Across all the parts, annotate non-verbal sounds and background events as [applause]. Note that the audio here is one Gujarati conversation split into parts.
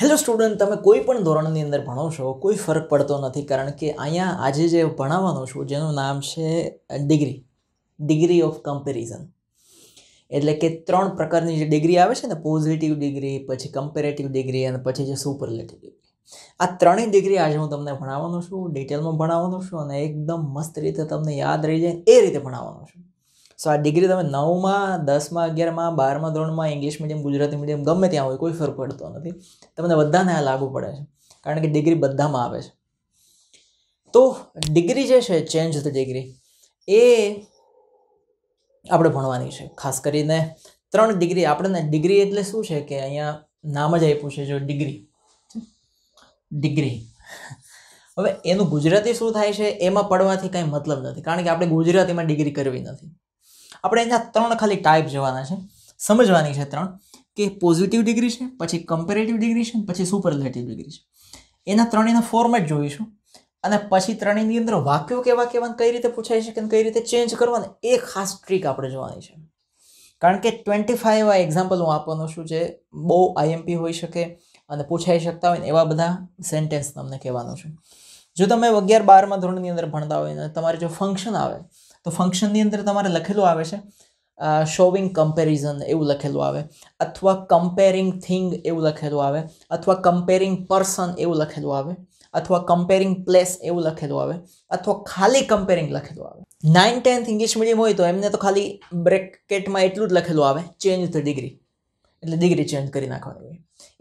હેલો સ્ટુડન્ટ તમે કોઈ પણ ધોરણની અંદર ભણો છો કોઈ ફરક પડતો નથી કારણ કે અહીંયા આજે જે ભણાવવાનો છું જેનું નામ છે ડિગ્રી ડિગ્રી ઓફ કમ્પેરિઝન એટલે કે ત્રણ પ્રકારની જે ડિગ્રી આવે છે ને પોઝિટિવ ડિગ્રી પછી કમ્પેરેટિવ ડિગ્રી અને પછી જે સુપરલેટિવ ડિગ્રી આ ત્રણેય ડિગ્રી આજે હું તમને ભણાવવાનો છું ડિટેલમાં ભણાવવાનો છું અને એકદમ મસ્ત રીતે તમને યાદ રહી જાય એ રીતે ભણાવવાનો છું સો આ ડિગ્રી તમે નવમાં દસમાં અગિયારમાં બારમાં ધોરણમાં ઇંગ્લિશ મીડિયમ ગુજરાતી મીડિયમ ગમે ત્યાં હોય કોઈ ફરક પડતો નથી તમને બધાને આ લાગુ પડે છે કારણ કે ડિગ્રી બધામાં આવે છે તો ડિગ્રી જે છે ચેન્જ ધ ડિગ્રી એ આપણે ભણવાની છે ખાસ કરીને ત્રણ ડિગ્રી આપણને ડિગ્રી એટલે શું છે કે અહીંયા નામ જ આપ્યું છે જો ડિગ્રી ડિગ્રી હવે એનું ગુજરાતી શું થાય છે એમાં પડવાથી કાંઈ મતલબ નથી કારણ કે આપણે ગુજરાતીમાં ડિગ્રી કરવી નથી આપણે અહીંયા ત્રણ ખાલી ટાઈપ જવાના છે સમજવાની છે ત્રણ કે પોઝિટિવ ડિગ્રી છે પછી કમ્પેરેટિવ ડિગ્રી છે પછી સુપરલેટિવ ડિગ્રી છે એના ત્રણેયના ફોર્મેટ જોઈશું અને પછી ત્રણેયની અંદર વાક્યો કેવા કેવા કઈ રીતે પૂછાઈ શકે અને કઈ રીતે ચેન્જ કરવાને એ ખાસ ટ્રીક આપણે જોવાની છે કારણ કે ટ્વેન્ટી ફાઇવ આ એક્ઝામ્પલ હું આપવાનો છું જે બહુ આઈએમપી હોઈ શકે અને પૂછાઈ શકતા હોય ને એવા બધા સેન્ટેન્સ તમને કહેવાનો છું જો તમે અગિયાર બારમાં ધોરણની અંદર ભણતા હોય ને તમારે જો ફંક્શન આવે તો ફંક્શનની અંદર તમારે લખેલું આવે છે શોવિંગ કમ્પેરિઝન એવું લખેલું આવે અથવા કમ્પેરિંગ થિંગ એવું લખેલું આવે અથવા કમ્પેરિંગ પર્સન એવું લખેલું આવે અથવા કમ્પેરિંગ પ્લેસ એવું લખેલું આવે અથવા ખાલી કમ્પેરિંગ લખેલું આવે નાઇન ટેન્થ ઇંગ્લિશ મીડિયમ હોય તો એમને તો ખાલી બ્રેકેટમાં એટલું જ લખેલું આવે ચેન્જ ધ ડિગ્રી એટલે ડિગ્રી ચેન્જ કરી નાખવાની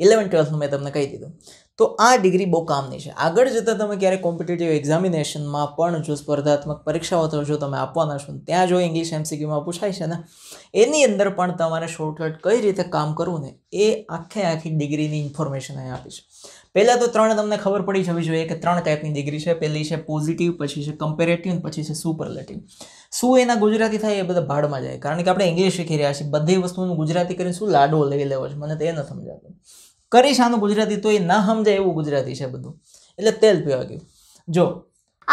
ઇલેવન ટ્વેલ્થનું મેં તમને કહી દીધું તો આ ડિગ્રી બહુ કામની છે આગળ જતાં તમે ક્યારેક કોમ્પિટેટિવ એક્ઝામિનેશનમાં પણ જો સ્પર્ધાત્મક પરીક્ષાઓ તો જો તમે આપવાના છો ત્યાં જો ઇંગ્લિશ એમસીક્યુમાં પૂછાય છે ને એની અંદર પણ તમારે શોર્ટકટ કઈ રીતે કામ કરવું ને એ આખે આખી ડિગ્રીની ઇન્ફોર્મેશન અહીં આપી છે પહેલાં તો ત્રણ તમને ખબર પડી જવી જોઈએ કે ત્રણ ટાઈપની ડિગ્રી છે પહેલી છે પોઝિટિવ પછી છે કમ્પેરેટિવ પછી છે સુપરલેટિવ શું એના ગુજરાતી થાય એ બધા ભાડમાં જાય કારણ કે આપણે ઇંગ્લિશ શીખી રહ્યા છીએ બધી વસ્તુનું ગુજરાતી કરીને શું લાડો લઈ લેવો છે મને તો એ ન સમજાતું કરીશ આનું ગુજરાતી તો એ ના સમજાય એવું ગુજરાતી છે બધું એટલે તેલ પીવા ગયું જો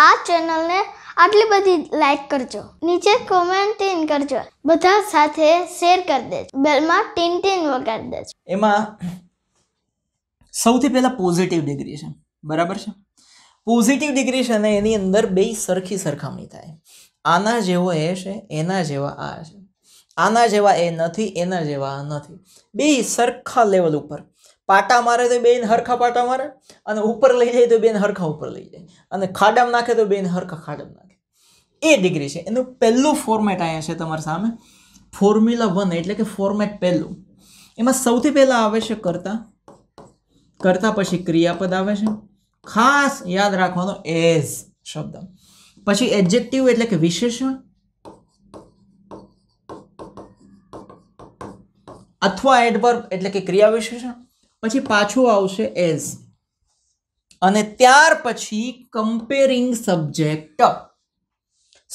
આ ચેનલને આટલી બધી લાઈક કરજો નીચે કોમેન્ટ ટીન કરજો બધા સાથે શેર કરી દેજો બેલમાં ટીન ટીન વગાડી દેજો એમાં સૌથી પહેલાં પોઝિટિવ ડિગ્રી છે બરાબર છે પોઝિટિવ ડિગ્રી છે અને એની અંદર બે સરખી સરખામણી થાય આના જેવો એ છે એના જેવા આ છે આના જેવા એ નથી એના જેવા નથી બે સરખા લેવલ ઉપર પાટા મારે તો બેન હરખા પાટા મારે અને ઉપર લઈ જાય તો બેન હરખા ઉપર લઈ જાય અને ખાડામાં નાખે તો બેન હરખા ખાડામાં નાખે એ ડિગ્રી છે એનું પહેલું ફોર્મેટ અહીંયા છે તમારી સામે ફોર્મ્યુલા વન એટલે કે ફોર્મેટ પહેલું એમાં સૌથી પહેલાં આવે છે કરતા કરતા પછી ક્રિયાપદ આવે છે ખાસ યાદ રાખવાનો એઝ શબ્દ પછી એડજેક્ટિવ એટલે કે વિશેષણ અથવા એડવર્બ એટલે કે ક્રિયા વિશેષણ પછી પાછું આવશે એઝ અને ત્યાર પછી કમ્પેરિંગ સબ્જેક્ટ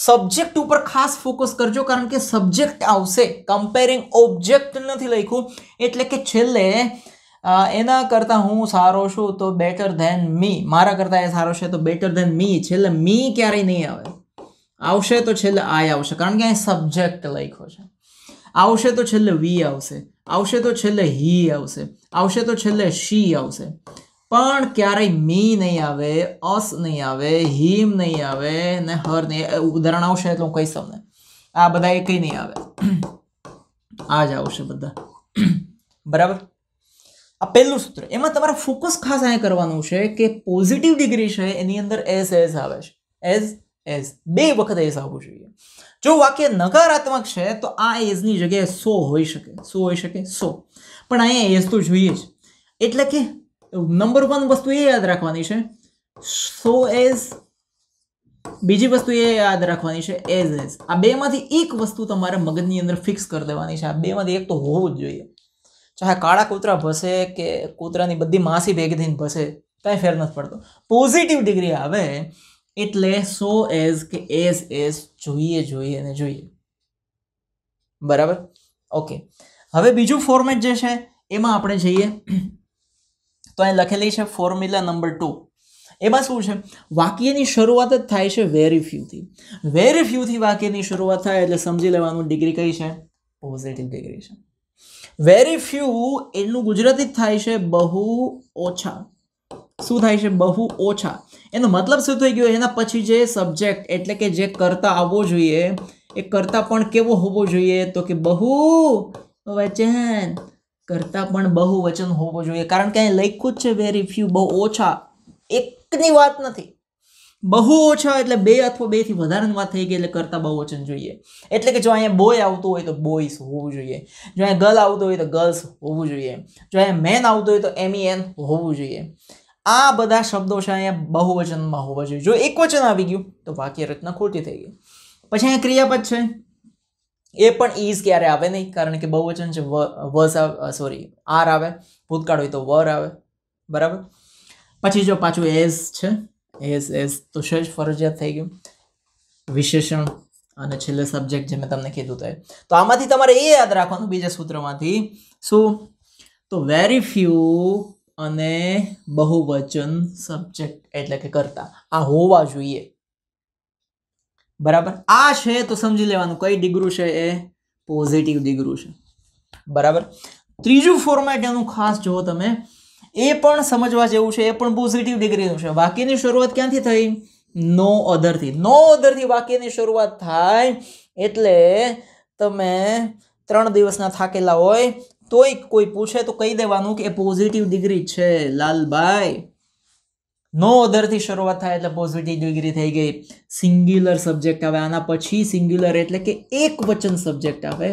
સબ્જેક્ટ ઉપર ખાસ ફોકસ કરજો કારણ કે સબ્જેક્ટ આવશે કમ્પેરિંગ ઓબ્જેક્ટ નથી લખ્યું એટલે કે છેલ્લે એના કરતાં હું સારો છું તો બેટર ધેન મી મારા કરતાં એ સારો છે તો બેટર ધેન મી છેલ્લે મી ક્યારેય નહીં આવે આવશે તો છેલ્લે આય આવશે કારણ કે અહીં સબ્જેક્ટ લખ્યો છે આવશે તો છેલ્લે વી આવશે આવશે તો છેલ્લે હી આવશે આવશે તો છેલ્લે શી આવશે પણ ક્યારેય મી નહીં આવે અસ નહીં આવે હિમ નહીં આવે ને હર નહીં ઉદાહરણ આવશે એટલે હું કહીશ તમને આ બધા એ કંઈ નહીં આવે [clears throat] આ જ આવશે બધા [clears throat] બરાબર આ પહેલું સૂત્ર એમાં તમારે ફોકસ ખાસ અહીંયા કરવાનું છે કે પોઝિટિવ ડિગ્રી છે એની અંદર એસ એસ આવે છે એઝ એઝ બે વખત એઝ આવવું જોઈએ જો વાક્ય નકારાત્મક છે તો આ એઝની જગ્યાએ સો હોઈ શકે સો હોઈ શકે સો પણ અહીંયા એઝ તો જોઈએ જ એટલે કે નંબર વન વસ્તુ એ યાદ રાખવાની છે સો એઝ બીજી વસ્તુ એ યાદ રાખવાની છે એઝ એઝ આ બેમાંથી એક વસ્તુ તમારે મગજની અંદર ફિક્સ કરી દેવાની છે આ બેમાંથી એક તો હોવું જ જોઈએ ચાહે કાળા કૂતરા ભસે કે કૂતરાની બધી માસી ભેગી થઈને ભસે કાંઈ ફેર નથી પડતો પોઝિટિવ ડિગ્રી આવે એટલે સો એઝ કે એઝ એઝ જોઈએ જોઈએ અને જોઈએ બરાબર ઓકે હવે બીજું ફોર્મેટ જે છે એમાં આપણે જઈએ તો અહીં લખેલી છે ફોર્મ્યુલા નંબર ટુ એમાં શું છે વાક્યની શરૂઆત જ થાય છે વેરી ફ્યુથી વેરી ફ્યુથી વાક્યની શરૂઆત થાય એટલે સમજી લેવાનું ડિગ્રી કઈ છે પોઝિટિવ ડિગ્રી છે વેરી ફ્યુ એનું ગુજરાતી જ થાય છે બહુ ઓછા શું થાય છે બહુ ઓછા એનો મતલબ શું થઈ ગયો એના પછી જે સબ્જેક્ટ એટલે કે જે કરતા આવવો જોઈએ એ કરતા પણ કેવો હોવો જોઈએ તો કે બહુ વચન કરતા પણ બહુ વચન હોવો જોઈએ કારણ કે અહીં લખ્યું જ છે વેરી ફ્યુ બહુ ઓછા એકની વાત નથી બહુ ઓછા એટલે બે અથવા બેથી વધારાની વાત થઈ ગઈ એટલે કરતાં બહુ વચન જોઈએ એટલે કે જો અહીંયા બોય આવતું હોય તો બોયસ હોવું જોઈએ જો અહીંયા ગર્લ આવતું હોય તો ગર્લ્સ હોવું જોઈએ જો અહીંયા મેન આવતું હોય તો એમ એન e હોવું જોઈએ આ બધા શબ્દો છે અહીંયા બહુવચનમાં હોવા જોઈએ જો એક વચન આવી ગયું તો વાક્ય રચના ખોટી થઈ ગઈ પછી અહીંયા ક્રિયાપદ છે એ પણ ઈઝ ક્યારે આવે નહીં કારણ કે બહુવચન છે વસ સોરી આર આવે ભૂતકાળ હોય તો વર આવે બરાબર પછી જો પાછું એઝ છે એસ એઝ તો છે જ ફરજિયાત થઈ ગયું વિશેષણ અને છેલ્લે સબ્જેક્ટ જે મેં તમને કીધું તે તો આમાંથી તમારે એ યાદ રાખવાનું બીજા સૂત્રમાંથી શું તો વેરી ફ્યુ અને બહુવચન સબ્જેક્ટ એટલે કે કરતા આ હોવા જોઈએ બરાબર આ છે તો સમજી લેવાનું કઈ ડિગ્રી છે એ પોઝિટિવ ડિગ્રી છે બરાબર ત્રીજું ફોર્મેટ એનું ખાસ જુઓ તમે એ પણ સમજવા જેવું છે એ પણ પોઝિટિવ ડિગ્રીનું છે વાક્યની શરૂઆત ક્યાંથી થઈ નો અધરથી નો અધરથી વાક્યની શરૂઆત થાય એટલે તમે ત્રણ દિવસના થાકેલા હોય તોય કોઈ પૂછે તો કહી દેવાનું કે એ પોઝિટિવ ડિગ્રી છે લાલભાઈ નો અધરથી શરૂઆત થાય એટલે પોઝિટિવ ડિગ્રી થઈ ગઈ સિંગ્યુલર સબ્જેક્ટ આવે આના પછી સિંગ્યુલર એટલે કે એક વચન સબ્જેક્ટ આવે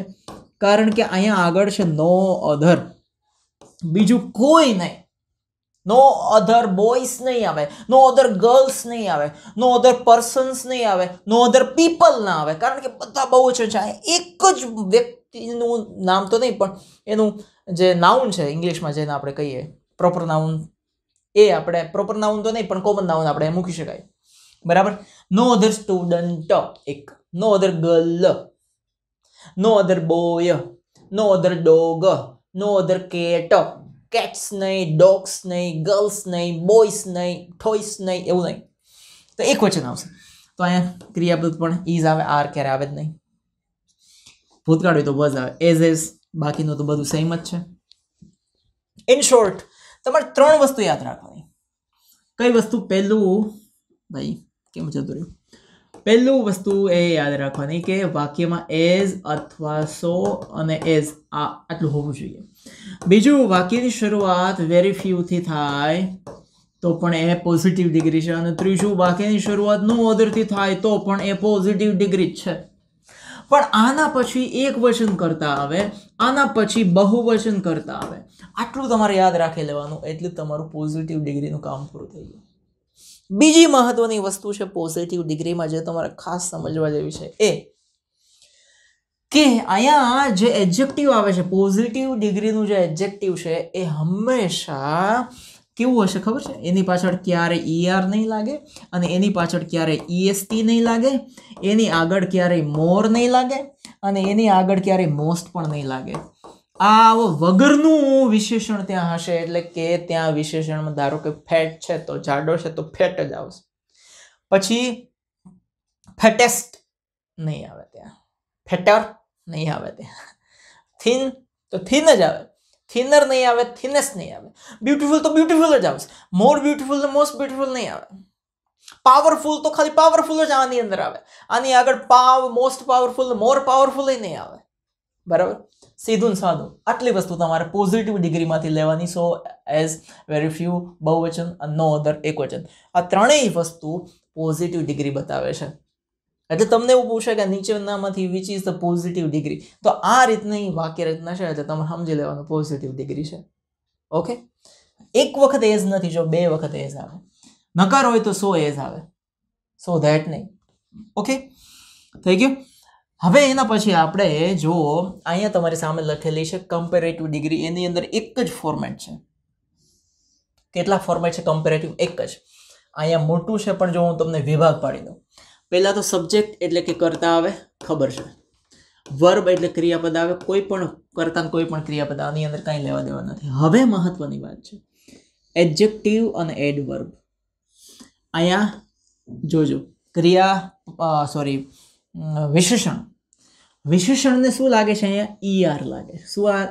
કારણ કે અહીંયા આગળ છે નો અધર બીજું કોઈ નહીં નો અધર બોયસ નહીં આવે નો અધર ગર્લ્સ નહીં આવે નો અધર પર્સન્સ નહીં આવે નો અધર પીપલ ના આવે કારણ કે બધા બહુ જ છે એક જ વ્યક્તિનું નામ તો નહીં પણ એનું જે નાઉન છે ઇંગ્લિશમાં જેને આપણે કહીએ પ્રોપર નાઉન એ આપણે પ્રોપર નાઉન તો નહીં પણ કોમન નાઉન આપણે મૂકી શકાય બરાબર નો અધર સ્ટુડન્ટ એક no other girl no other boy no other dog no other cat cats નહીં ડોગ્સ નહીં ગર્લ્સ નહીં બોયસ નહીં ટોયસ નહીં એવું નહીં તો એક વચન આવશે તો અહીંયા ક્રિયાપદ પણ ઇઝ આવે આર ક્યારે આવે જ નહીં ભૂતકાળ હોય તો બસ આવે એઝ એઝ બાકીનું તો બધું સેમ જ છે ઇન શોર્ટ તમારે ત્રણ વસ્તુ યાદ રાખવાની કઈ વસ્તુ પહેલું ભાઈ કેમ જતું રહ્યું પહેલું વસ્તુ એ યાદ રાખવાની કે વાક્યમાં એઝ અથવા સો અને એઝ આ આટલું હોવું જોઈએ બીજું વાક્યની શરૂઆત વેરી ફ્યુથી થાય તો પણ એ પોઝિટિવ ડિગ્રી છે અને ત્રીજું વાક્યની શરૂઆત નો ઓધરથી થાય તો પણ એ પોઝિટિવ ડિગ્રી જ છે પણ આના પછી એક વચન કરતા આવે આના પછી બહુવચન કરતા આવે આટલું તમારે યાદ રાખી લેવાનું એટલે તમારું પોઝિટિવ ડિગ્રીનું કામ પૂરું થઈ ગયું બીજી મહત્ત્વની વસ્તુ છે પોઝિટિવ ડિગ્રીમાં જે તમારે ખાસ સમજવા જેવી છે એ કે અહીંયા જે એડજેક્ટિવ આવે છે પોઝિટિવ ડિગ્રીનું જે એડજેક્ટિવ છે એ હંમેશા કેવું હશે ખબર છે એની પાછળ ક્યારે ઈઆર e નહીં લાગે અને એની પાછળ ક્યારે ઈએસટી e નહીં લાગે એની આગળ ક્યારેય મોર નહીં લાગે અને એની આગળ ક્યારે મોસ્ટ પણ નહીં લાગે આ વગરનું વિશેષણ ત્યાં હશે એટલે કે ત્યાં વિશેષણમાં ધારો કે ફેટ છે તો જાડો છે તો ફેટ જ આવશે પછી ફેટેસ્ટ નહીં આવે ત્યાં ફેટર નહીં આવે ત્યાં થિન તો થિન જ આવે થિનર નહીં આવે થિનેસ નહીં આવે બ્યુટીફુલ તો બ્યુટીફુલ જ આવશે મોર બ્યુટીફુલ તો મોસ્ટ બ્યુટિફુલ નહીં આવે પાવરફુલ તો ખાલી પાવરફુલ જ આની અંદર આવે આની આગળ પાવ મોસ્ટ પાવરફુલ મોર પાવરફુલ નહીં આવે બરાબર સીધું ને સાદું આટલી વસ્તુ તમારે પોઝિટિવ ડિગ્રીમાંથી લેવાની સો એઝ વેરી ફ્યુ બહુવચન અને નો અધર એક વચન આ ત્રણેય વસ્તુ પોઝિટિવ ડિગ્રી બતાવે છે એટલે તમને એવું પૂછે કે નીચેનામાંથી which is the positive degree તો આ રીતની વાક્ય રચના છે એટલે તમે સમજી લેવાનું પોઝિટિવ ડિગ્રી છે ઓકે એક વખત એજ નથી જો બે વખત એજ આવે નકાર હોય તો સો એઝ આવે સો ધેટ નહીં ઓકે થઈ ગયું હવે એના પછી આપણે જો અહીંયા તમારી સામે લખેલી છે કમ્પેરેટિવ ડિગ્રી એની અંદર એક જ ફોર્મેટ છે કેટલા ફોર્મેટ છે કમ્પેરેટિવ એક જ અહીંયા મોટું છે પણ જો હું તમને વિભાગ પાડી દઉં પહેલાં તો સબ્જેક્ટ એટલે કે કરતા આવે ખબર છે વર્બ એટલે ક્રિયાપદ આવે કોઈ પણ કરતાં કોઈ પણ ક્રિયાપદ આની અંદર કાંઈ લેવા દેવા નથી હવે મહત્ત્વની વાત છે એડજેક્ટિવ અને એડ વર્બ અહીંયા જોજો ક્રિયા સોરી વિશેષણ વિશેષણને શું લાગે છે અહીંયા ઈઆર e લાગે છે શું આર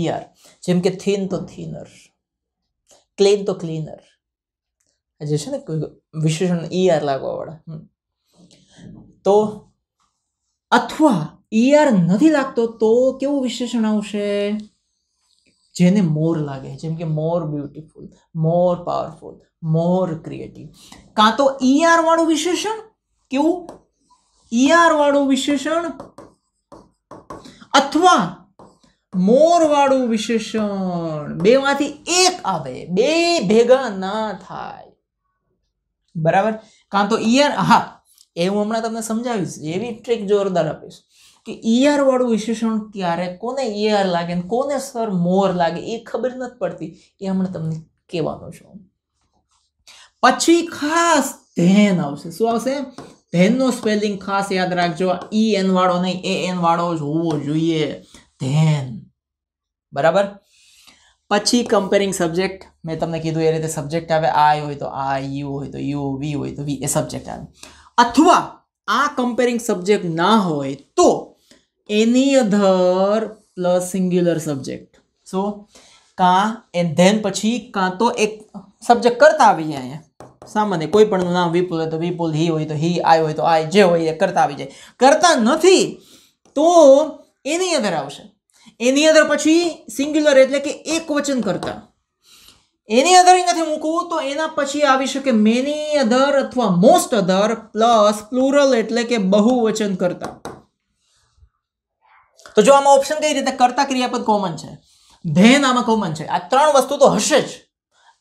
ઈઆર e જેમ કે થીન તો થિનર ક્લીન તો ક્લીનર જે છે ને વિશેષણ ઈઆર e લાગવાવાળા તો અથવા ઈઆર ER નથી લાગતો તો કેવું વિશેષણ આવશે જેને મોર લાગે જેમ કે more beautiful more powerful more creative કાં તો ઈઆર ER વાળું વિશેષણ કેવું ઈઆર ER વાળું વિશેષણ અથવા મોર વાળું વિશેષણ બેમાંથી એક આવે બે ભેગા ના થાય બરાબર કાં તો ઈયર હા એ હું હમણાં તમને સમજાવીશ એવી ટ્રીક જોરદાર આપીશ કે ઈઆર ER વાળું વિશેષણ ક્યારે કોને ઈઆર ER લાગે ને કોને સર મોર લાગે એ ખબર નથી પડતી એ હમણાં તમને કહેવાનું છું પછી ખાસ ધેન આવશે શું આવશે ધેનનો સ્પેલિંગ ખાસ યાદ રાખજો ઈ એન વાળો નહીં એ એન વાળો જ હોવો જોઈએ ધેન બરાબર પછી કમ્પેરિંગ સબ્જેક્ટ મેં તમને કીધું એ રીતે સબ્જેક્ટ આવે આઈ હોય તો આ યુ હોય તો યુ વી હોય તો વી એ સબ્જેક્ટ આવે અથવા આ કમ્પેરિંગ સબ્જેક્ટ ના હોય તો એની other plus singular subject so કાં એ ધેન પછી કાં તો એક સબ્જેક્ટ કરતા જાય અહીંયા સામાન્ય કોઈ પણનું નામ વિપુલ હોય તો વિપુલ હી હોય તો હી આય હોય તો આય જે હોય એ કરતા આવી જાય કરતા નથી તો એની અંદર આવશે એની અંદર પછી સિંગ્યુલર એટલે કે એક વચન કરતા એની અધર નથી મૂકવું તો એના પછી આવી શકે મેની અધર અથવા મોસ્ટ અધર પ્લસ પ્લુરલ એટલે કે બહુવચન કરતા તો જો આમાં ઓપ્શન કઈ રીતે કરતા ક્રિયાપદ કોમન છે ધેન આમાં કોમન છે આ ત્રણ વસ્તુ તો હશે જ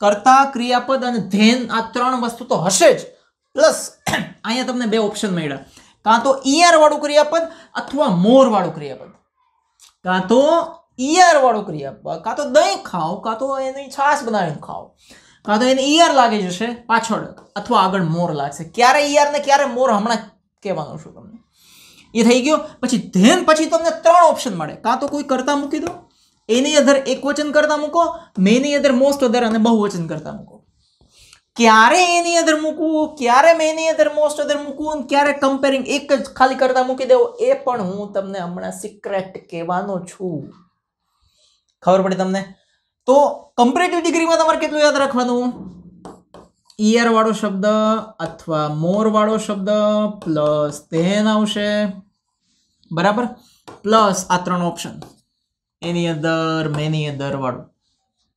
કરતા ક્રિયાપદ અને ધેન આ ત્રણ વસ્તુ તો હશે જ પ્લસ [coughs] અહીંયા તમને બે ઓપ્શન મળ્યા કાં તો ઈઆર વાળું ક્રિયાપદ અથવા મોર વાળું ક્રિયાપદ કાં તો ઈયર વાળું ક્રિયા કાં તો દહીં ખાઓ કાં તો એની છાશ બનાવીને ખાઓ કાં તો એને ઈયર લાગી જશે પાછળ અથવા આગળ મોર લાગશે ક્યારે ઈયર ને ક્યારે મોર હમણાં કહેવાનું છું તમને એ થઈ ગયો પછી ધેન પછી તમને ત્રણ ઓપ્શન મળે કાં તો કોઈ કરતા મૂકી દો એની અંદર એક વચન કરતા મૂકો મેની અંદર મોસ્ટ અધર અને બહુ વચન કરતા મૂકો ક્યારે એની અંદર મૂકવું ક્યારે મેની અંદર મોસ્ટ અધર મૂકવું અને ક્યારે કમ્પેરિંગ એક જ ખાલી કરતા મૂકી દેવો એ પણ હું તમને હમણાં સિક્રેટ કહેવાનો છું ખબર પડી તમને તો કમ્પેરેટિવ ડિગ્રીમાં તમારે કેટલું યાદ રાખવાનું ઈયર વાળો શબ્દ અથવા મોર વાળો શબ્દ પ્લસ તેન આવશે બરાબર પ્લસ આ ત્રણ ઓપ્શન એની અદર મેની અદર વાળું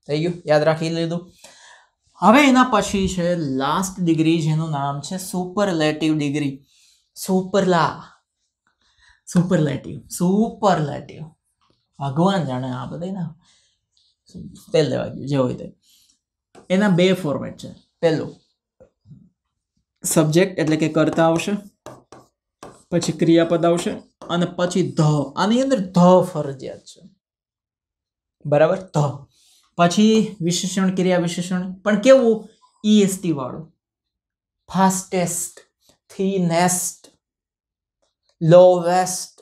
થઈ ગયું યાદ રાખી લીધું હવે એના પછી છે લાસ્ટ ડિગ્રી જેનું નામ છે સુપરલેટિવ ડિગ્રી સુપરલા સુપરલેટિવ સુપરલેટિવ ભગવાન જાણે આ બધાના તેલ લેવા ગયું જે હોય તે એના બે ફોર્મેટ છે પહેલું સબ્જેક્ટ એટલે કે કરતા આવશે પછી ક્રિયાપદ આવશે અને પછી ધ આની અંદર ધ ફરજિયાત છે બરાબર ધ પછી વિશેષણ ક્રિયા વિશેષણ પણ કેવું ઈએસટી e વાળું ફાસ્ટેસ્ટ થીનેસ્ટ લોવેસ્ટ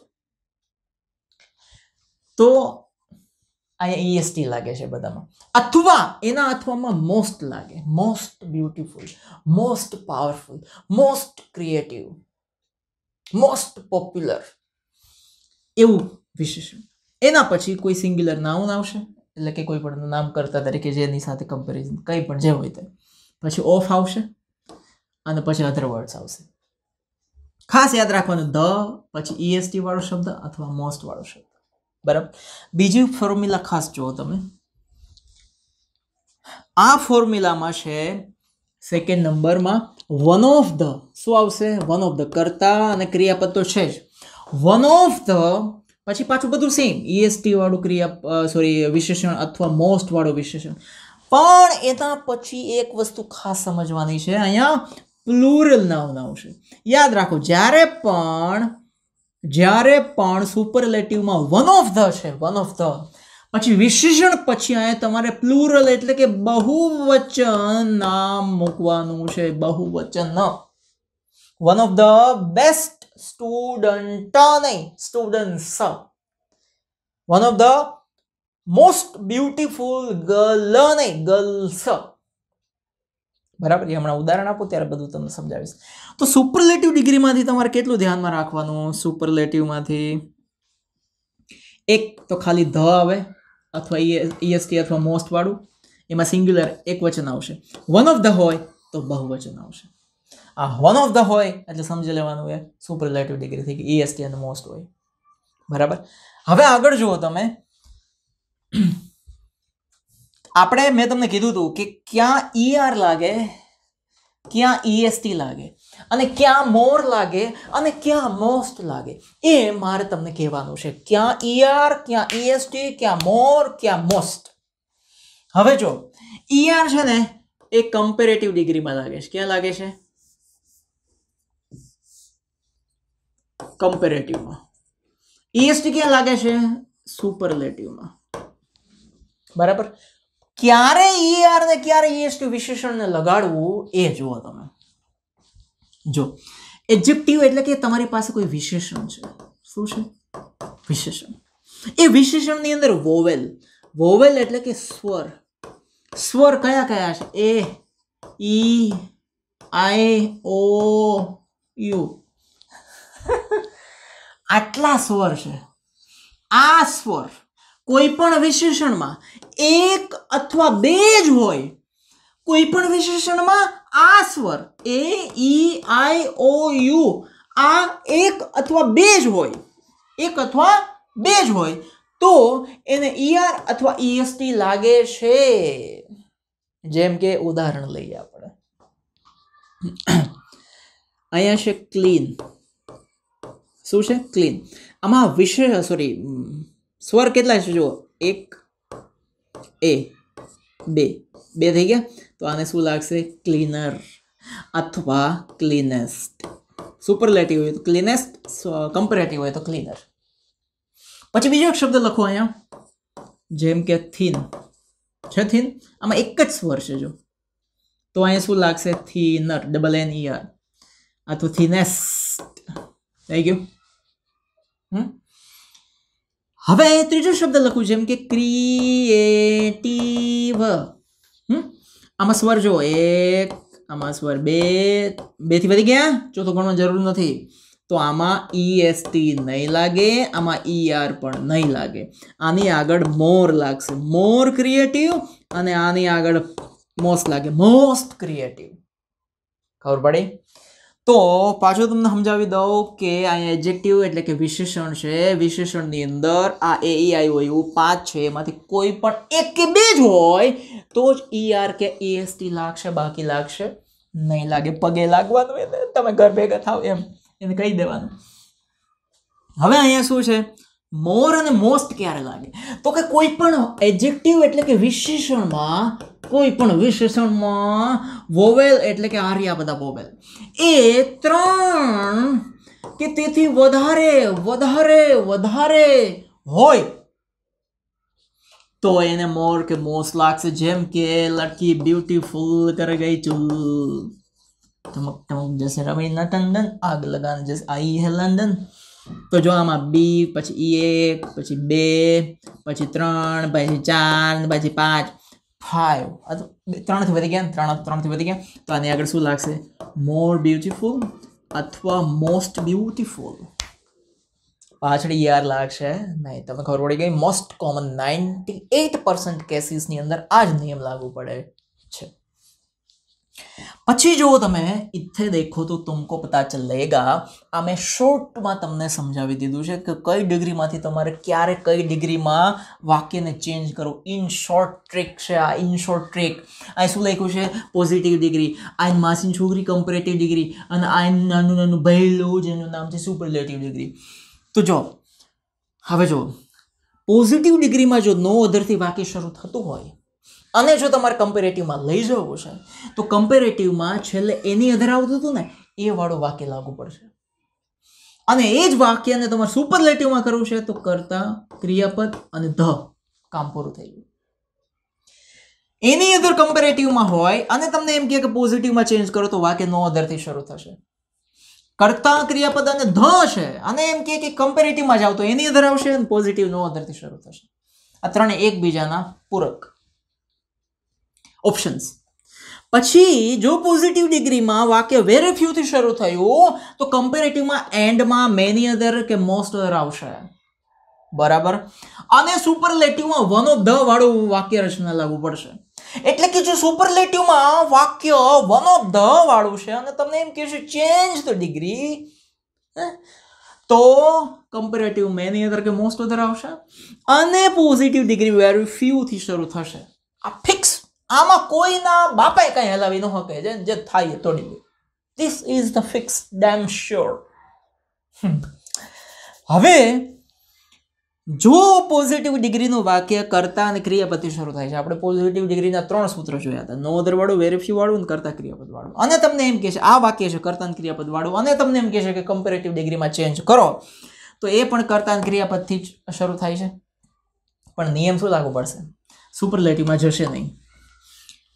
તો અહીંયા ઈએસટી e લાગે છે બધામાં અથવા એના અથવામાં મોસ્ટ લાગે most beautiful most powerful most creative most popular એવું વિશેષ એના પછી કોઈ સિંગ્યુલર નાઉન આવશે એટલે કે કોઈ પણ નામ કરતા તરીકે જેની સાથે કમ્પેરિઝન કંઈ પણ જે હોય તે પછી ઓફ આવશે અને પછી અધર વર્ડ્સ આવશે ખાસ યાદ રાખવાનું ધ પછી ઈએસટી e વાળો શબ્દ અથવા મોસ્ટ વાળો શબ્દ બરાબર બીજી ફોર્મ્યુલા ખાસ જુઓ તમે આ ફોર્મ્યુલામાં છે સેકન્ડ નંબરમાં વન ઓફ ધ શું આવશે વન ઓફ ધ કર્તા અને ક્રિયાપદ તો છે જ વન ઓફ ધ પછી પાછું બધું સેમ ઈએસટી e વાળું ક્રિયા સોરી વિશેષણ અથવા મોસ્ટ વાળું વિશેષણ પણ એના પછી એક વસ્તુ ખાસ સમજવાની છે અહીંયા પ્લુરલ નાઉન આવશે યાદ રાખો જ્યારે પણ જ્યારે પણ સુપરલેટિવમાં વન ઓફ ધ છે વન ઓફ ધ પછી વિશેષણ પછી અહીંયા તમારે પ્લુરલ એટલે કે બહુવચન નામ મૂકવાનું છે બહુવચન ન one of the best student નહીં students one of the most beautiful girl નહીં ગર્લ્સ બરાબર એ હમણાં ઉદાહરણ આપો ત્યારે બધું તમને સમજાવીશ તો સુપરલેટિવ ડિગ્રીમાંથી તમારે કેટલું ધ્યાનમાં રાખવાનું સુપરલેટિવમાંથી એક તો ખાલી ધ આવે અથવા ઈએસટી e e અથવા મોસ્ટવાળું એમાં સિંગ્યુલર એક વચન આવશે વન ઓફ ધ હોય તો બહુવચન આવશે આ વન ઓફ ધ હોય એટલે સમજી લેવાનું એ સુપરલેટિવ ડિગ્રી થઈ કે ઈએસટી e અને મોસ્ટ હોય બરાબર હવે આગળ જુઓ તમે આપણે મેં તમને કીધું હતું કે ક્યાં ઈઆર e લાગે ક્યાં ઈએસટી e લાગે અને ક્યાં મોર લાગે અને ક્યાં મોસ્ટ લાગે એ મારે તમને કહેવાનું છે ક્યાં ઈઆર e ક્યાં ઈએસટી ક્યાં મોર ક્યાં મોસ્ટ હવે જો ઈઆર છે ને એ કમ્પેરેટિવ ડિગ્રીમાં લાગે છે ક્યાં લાગે છે કમ્પેરેટિવમાં ઈએસટી ક્યાં લાગે છે સુપરલેટિવમાં બરાબર ક્યારે ઈ e આર ને ક્યારે ઈએસટી e વિશેષણને લગાડવું એ જુઓ તમે જો એજેક્ટિવ એટલે કે તમારી પાસે કોઈ વિશેષણ છે શું છે વિશેષણ એ વિશેષણની અંદર વોવેલ વોવેલ એટલે કે સ્વર સ્વર કયા કયા છે એ ઈ આઈ ઓ યુ આટલા સ્વર છે આ સ્વર કોઈ પણ વિશેષણમાં એક અથવા બે જ હોય કોઈ પણ વિશેષણમાં આ સ્વર એ ઈ આઈ ઓ યુ આ એક અથવા બે જ હોય એક અથવા બે જ હોય તો એને ઈઆર અથવા ઈએસટી લાગે છે જેમ કે ઉદાહરણ લઈએ આપણે અહીંયા છે ક્લીન શું છે ક્લીન આમાં વિશેષ સોરી સ્વર કેટલા છે જુઓ એક એ બે બે થઈ ગયા તો આને શું લાગશે ક્લીનર અથવા ક્લીનેસ્ટ સુપરલેટિવ હોય તો ક્લીનેસ્ટ કમ્પરેટિવ હોય તો ક્લીનર પછી બીજો એક શબ્દ લખો અહીંયા જેમ કે થીન છે થીન આમાં એક જ સ્વર છે જો તો અહીંયા શું લાગશે થીનર ડબલ એન ઈયર આ તો થીનેસ્ટ થઈ ગયું હમ હવે ત્રીજો શબ્દ લખું જેમ કે ક્રિએટિવ આમાં સ્વર જો એક આમાં સ્વર બે બેથી વધી ગયા ચોથો ગણવાની જરૂર નથી તો આમાં એસ e ટી નહીં લાગે આમાં આર e પણ નહીં લાગે આની આગળ મોર લાગશે મોર ક્રિએટિવ અને આની આગળ મોસ્ટ લાગે મોસ્ટ ક્રિએટિવ ખબર પડી તો પાછું તમને સમજાવી દઉં કે અહીંયા એજેક્ટિવ એટલે કે વિશેષણ છે વિશેષણની અંદર આ એ ઈ આઈ હોય એવું પાંચ છે એમાંથી કોઈ પણ એક કે બે જ હોય તો જ ઈ e, આર કે ઈએસટી લાગશે બાકી લાગશે નહીં લાગે પગે લાગવાનું એટલે તમે ઘર ભેગા થાવ એમ એને કહી દેવાનું હવે અહીંયા શું છે મોર અને મોસ્ટ ક્યારે લાગે તો કે કોઈ પણ એજેક્ટિવ એટલે કે વિશેષણમાં કોઈ પણ વિશેષણમાં વોવેલ એટલે કે આર્યા બધા વોવેલ એ ત્રણ કે તેથી વધારે વધારે વધારે હોય તો એને મોર કે મોસ્ટ લાગશે જેમ કે લડકી બ્યુટીફુલ કર ગઈ છું ચમક ચમક જશે રવિ નટંદન આગ લગાને જશે આઈ હે લંડન તો જો આમાં બી પછી e એક પછી બે પછી ત્રણ પછી ચાર પછી પાંચ ફાઈવ ત્રણથી વધી ગયા ત્રણ ત્રણથી વધી ગયા તો આની આગળ શું લાગશે મોર બ્યુટીફુલ અથવા મોસ્ટ બ્યુટીફુલ પાછળ યાર લાગશે નહીં તમે ખબર પડી ગઈ most common ninety eight percent કેસીસની અંદર આ જ નિયમ લાગુ પડે પછી જુઓ તમે ઇથે દેખો તો તુમકો પતા ચલેગા આ મેં શોર્ટમાં તમને સમજાવી દીધું છે કે કઈ ડિગ્રીમાંથી તમારે ક્યારે કઈ ડિગ્રીમાં વાક્યને ચેન્જ કરો ઇન શોર્ટ ટ્રીક છે આ ઇન શોર્ટ ટ્રીક આ શું લખ્યું છે પોઝિટિવ ડિગ્રી આઈન માસીન છોકરી કમ્પરેટિવ ડિગ્રી અને આઈન નાનું નાનું ભૈલું જેનું નામ છે સુપરલેટિવ ડિગ્રી તો જો હવે જો પોઝિટિવ ડિગ્રીમાં જો નો અધરથી વાક્ય શરૂ થતું હોય અને જો તમારે કમ્પેરેટિવમાં લઈ જવું છે તો કમ્પેરેટિવમાં છેલ્લે એની અધર આવતું હતું ને એ વાળું વાક્ય લાગુ પડશે અને એ જ વાક્યને તમારે સુપરલેટિવમાં કરવું છે તો કરતા ક્રિયાપદ અને ધ કામ પૂરું થઈ ગયું એની અધર કમ્પેરેટિવમાં હોય અને તમને એમ કહે કે પોઝિટિવમાં ચેન્જ કરો તો વાક્ય નો અધરથી શરૂ થશે કરતા ક્રિયાપદ અને ધ છે અને એમ કહે કે કમ્પેરેટિવમાં જાવ તો એની અધર આવશે અને પોઝિટિવ નો અધરથી શરૂ થશે આ ત્રણે એકબીજાના પૂરક ઓપ્શન્સ પછી જો પોઝિટિવ ડિગ્રીમાં વાક્ય વેરી ફ્યુથી શરૂ થયું તો કમ્પેરેટિવમાં એન્ડમાં મેની અધર કે મોસ્ટ અધર આવશે બરાબર અને સુપરલેટિવમાં વન ઓફ ધ વાળું વાક્ય રચના લાગુ પડશે એટલે કે જો સુપરલેટિવમાં વાક્ય વન ઓફ ધ વાળું છે અને તમને એમ કહેશે ચેન્જ ધ ડિગ્રી તો કમ્પેરેટિવ મેની અધર કે મોસ્ટ અધર આવશે અને પોઝિટિવ ડિગ્રી વેરી ફ્યુથી શરૂ થશે આ ફિક્સ આમાં કોઈના બાપાએ કંઈ હલાવી ન શકે છે જે થાય એ તોડી દે this is the fix damn sure હવે જો પોઝિટિવ ડિગ્રીનું વાક્ય કરતા અને ક્રિયાપતિ શરૂ થાય છે આપણે પોઝિટિવ ડિગ્રીના ત્રણ સૂત્રો જોયા હતા નો વાળું વેરફ્યુ વાળું અને કરતા ક્રિયાપદ વાળું અને તમને એમ કહે છે આ વાક્ય છે કરતા અને ક્રિયાપદ વાળું અને તમને એમ કહે છે કે કમ્પેરેટિવ ડિગ્રીમાં ચેન્જ કરો તો એ પણ કરતા અને ક્રિયાપદથી જ શરૂ થાય છે પણ નિયમ શું લાગુ પડશે સુપરલેટિવમાં જશે નહીં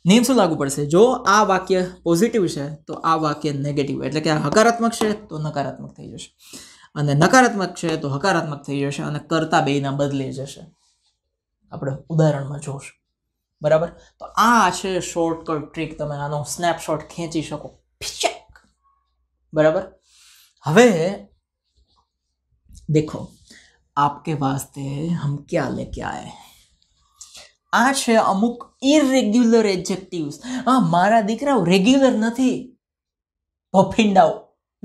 નિયમ શું લાગુ પડશે જો આ વાક્ય પોઝિટિવ છે તો આ વાક્ય નેગેટિવ એટલે કે હકારાત્મક છે તો નકારાત્મક થઈ જશે અને નકારાત્મક છે તો હકારાત્મક થઈ જશે અને કરતા બેના બદલી જશે આપણે ઉદાહરણમાં જોશું બરાબર તો આ છે શોર્ટકટ ટ્રીક તમે આનો સ્નેપશોટ ખેંચી શકો બરાબર હવે દેખો આપકે વાસ્તે હમ ક્યાં लेके आए हैं આ છે અમુક ઇરેગ્યુલર એડજેક્ટિવ્સ આ મારા દીકરાઓ રેગ્યુલર નથી ભફિંડાઓ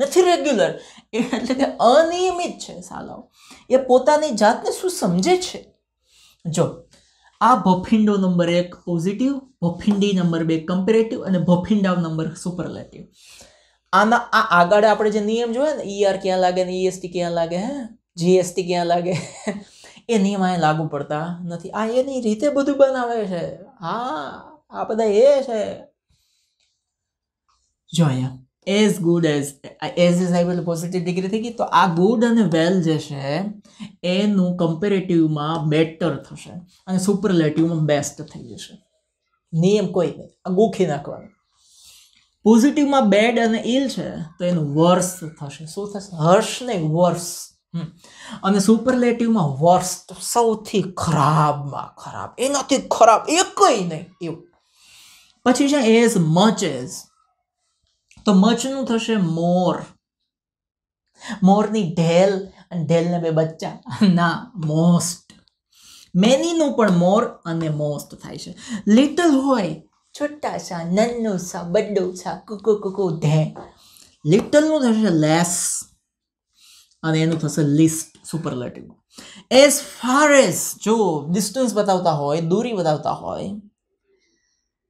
નથી રેગ્યુલર એટલે કે અનિયમિત છે સાલાઓ એ પોતાની જાતને શું સમજે છે જો આ ભફિંડો નંબર એક પોઝિટિવ ભફિંડી નંબર બે કમ્પેરેટિવ અને ભફિંડાવ નંબર સુપરલેટિવ આના આ આગળ આપણે જે નિયમ જોયા ને ઈઆર e ક્યાં લાગે ને ઈએસટી e ક્યાં લાગે હે જીએસટી ક્યાં લાગે એ નિયમ અહીં લાગુ પડતા નથી આ એની રીતે બધું બનાવે છે હા આ બધા એ છે જો અહીંયા as good as as is I પેલું પોઝિટિવ ડિગ્રી થઈ ગઈ તો આ ગુડ અને વેલ જે છે એનું કમ્પેરેટિવમાં બેટર થશે અને સુપરલેટિવમાં બેસ્ટ થઈ જશે નિયમ કોઈ નહીં આ ગોખી નાખવાનો પોઝિટિવમાં બેડ અને ઇલ છે તો એનું વર્સ થશે શું થશે હર્ષ ને વર્સ અને સુપરલેટિવમાં વર્સ્ટ સૌથી ખરાબમાં ખરાબ એનાથી ખરાબ એકય નહીં એવું પછી છે એઝ મચ એઝ તો મચનું થશે મોર મોરની ઢેલ અને ઢેલને બે બચ્ચા ના મોસ્ટ મેનીનું પણ મોર અને મોસ્ટ થાય છે લિટલ હોય છોટા છા નન્નું છા બડ્ડું સા કુકુ કુકુ ધે લિટલનું થશે લેસ અને એનું થશે least superlative as far as જો ડિસ્ટન્સ બતાવતા હોય દૂરી બતાવતા હોય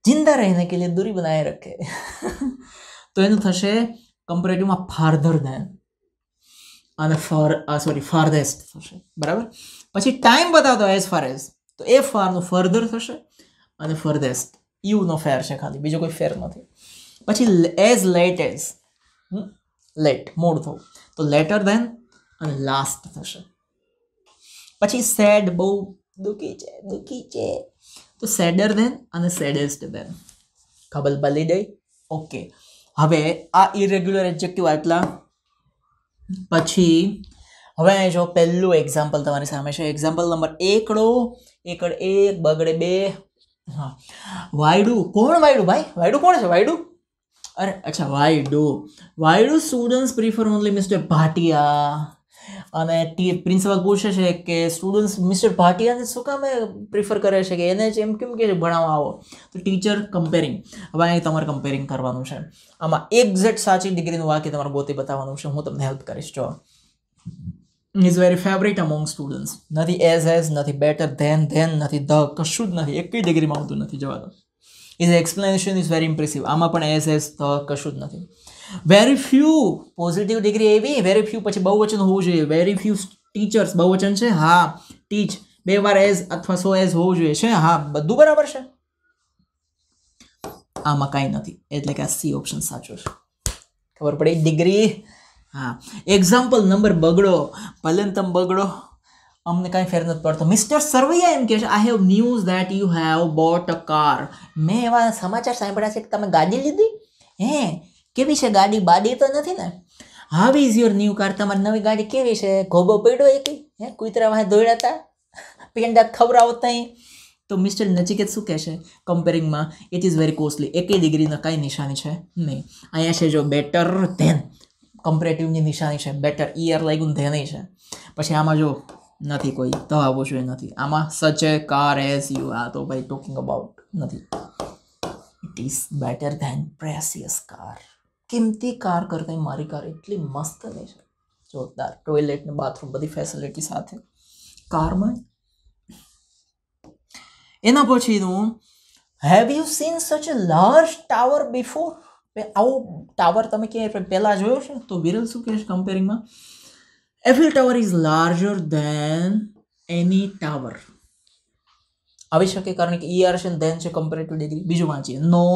જિંદા રહેને કે લીધે દૂરી બનાવી રખે [laughs] તો એનું થશે કમ્પેરેટિવમાં ફારધર દેન અને ફાર સોરી ફાર્ધેસ્ટ થશે બરાબર પછી ટાઈમ બતાવતો એઝ ફાર એઝ તો એ ફારનું ફર્ધર થશે અને ફર્ધેસ્ટ યુનો ફેર છે ખાલી બીજો કોઈ ફેર નથી પછી એઝ લેટ એઝ લેટ મોડ થવું તો લેટર ધેન અને લાસ્ટ થશે પછી સેડ બહુ દુઃખી છે દુઃખી છે તો સેડર ધેન અને સેડેસ્ટ ધેન ખબર બદલી દઈ ઓકે હવે આ ઇરેગ્યુલર એડજેક્ટિવ આટલા પછી હવે અહીં જો પહેલું એક્ઝામ્પલ તમારી સામે છે એક્ઝામ્પલ નંબર એકડો એકડ એક બગડે બે હા વાયડું કોણ વાયડું ભાઈ વાયડું કોણ છે વાયડું અરે અચ્છા વાયડું વાયડું students prefer only mister Bhatia અને ટી પ્રિન્સિપલ પૂછે છે કે સ્ટુડન્ટ્સ મિસ્ટર ભાટિયાને શું કામ પ્રિફર કરે છે કે એને જ એમ કેમ કે ભણાવવા આવો તો ટીચર કમ્પેરિંગ હવે અહીં તમારે કમ્પેરિંગ કરવાનું છે આમાં એક્ઝેક્ટ સાચી ડિગ્રીનું વાક્ય તમારે ગોતી બતાવવાનું છે હું તમને હેલ્પ કરીશ જો is very favourite among students નથી એઝ એઝ નથી બેટર ધેન ધેન નથી ધ કશું જ નથી એક ડિગ્રીમાં આવતું નથી જવાનું is explanation is very impressive આમાં પણ એઝ એઝ ધ કશું જ નથી વેરી ફ્યુ પોઝિટિવ ડિગ્રી એવી વેરી ફ્યુ પછી બહુવચન હોવું જોઈએ વેરી ફ્યુ ટીચર્સ બહુવચન છે હા ટીચ બે વાર એઝ અથવા સો એઝ હોવું જોઈએ છે હા બધું બરાબર છે આમાં કાંઈ નથી એટલે કે આ સી ઓપ્શન સાચો છે ખબર પડી ડિગ્રી હા એક્ઝામ્પલ નંબર બગડો ભલે તમ બગડો અમને કાંઈ ફેર નથી પડતો મિસ્ટર સરવૈયા એમ કહે છે I have news that you have bought a car મેં એવા સમાચાર સાંભળ્યા છે કે તમે ગાડી લીધી હે કેવી છે ગાડી બાડી તો નથી ને how is your new car તમારી નવી ગાડી કેવી છે ઘોબો પડ્યો એ એકી હે કુતરા વાહે દોડ્યા હતા પેંડા ખવડાવો ત્યાં તો મિસ્ટર નચિકેત શું છે કમ્પેરિંગમાં ઇટ ઇઝ વેરી કોસ્ટલી એકે ડિગ્રીનો કાંઈ નિશાની છે નહીં અહીંયા છે જો બેટર ધેન કમ્પેરેટિવની નિશાની છે બેટર ઈયર લાગ્યું ધેન છે પછી આમાં જો નથી કોઈ તો આવું છે નથી આમાં સચ એ કાર એસ યુ આ તો ભાઈ ટોકિંગ અબાઉટ નથી it is better than precious car કિંમતી કાર કરતાં મારી કાર એટલી મસ્ત રહે છે જોરદાર ટોયલેટ ને બાથરૂમ બધી ફેસિલિટી સાથે કારમાં એના પછીનું have you seen such a large tower before આવો ટાવર તમે ક્યાંય પહેલાં જોયો છે તો વિરલ શું કહે છે કમ્પેરિંગમાં Eiffel tower is larger than any tower આવી શકે કારણ કે ઈ e આર છે ધેન છે કમ્પેરેટિવ ડિગ્રી બીજું વાંચીએ નો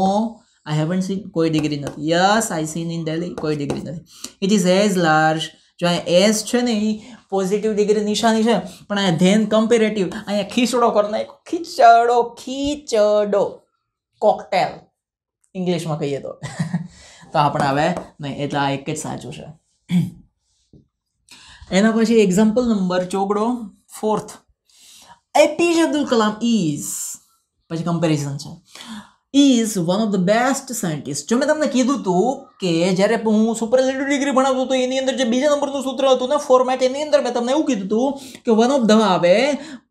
આઈ haven't સીન કોઈ ડિગ્રી નથી yes I seen in Delhi કોઈ ડિગ્રી નથી ઇટ ઇઝ એઝ લાર્જ જો અહીંયા એઝ છે ને એ પોઝિટિવ ડિગ્રી નિશાની છે પણ અહીંયા ધેન કમ્પેરેટિવ અહીંયા ખીચડો કરી નાખ્યો ખીચડો ખીચડો કોકટેલ ઇંગ્લિશમાં કહીએ તો [laughs] તો આપણે હવે નહીં એટલે આ એક જ સાચું છે [clears throat] એના પછી એક્ઝામ્પલ નંબર ચોગડો fourth A P J Abdul Kalam is પછી કમ્પેરિઝન છે is one of the best scientist જો મેં તમને કીધું હતું કે જ્યારે હું સુપરલેટિવ ડિગ્રી ભણાવતો હતો એની અંદર જે બીજા નંબરનું સૂત્ર હતું ને ફોર્મેટ એની અંદર મેં તમને એવું કીધું હતું કે વન ઓફ ધ આવે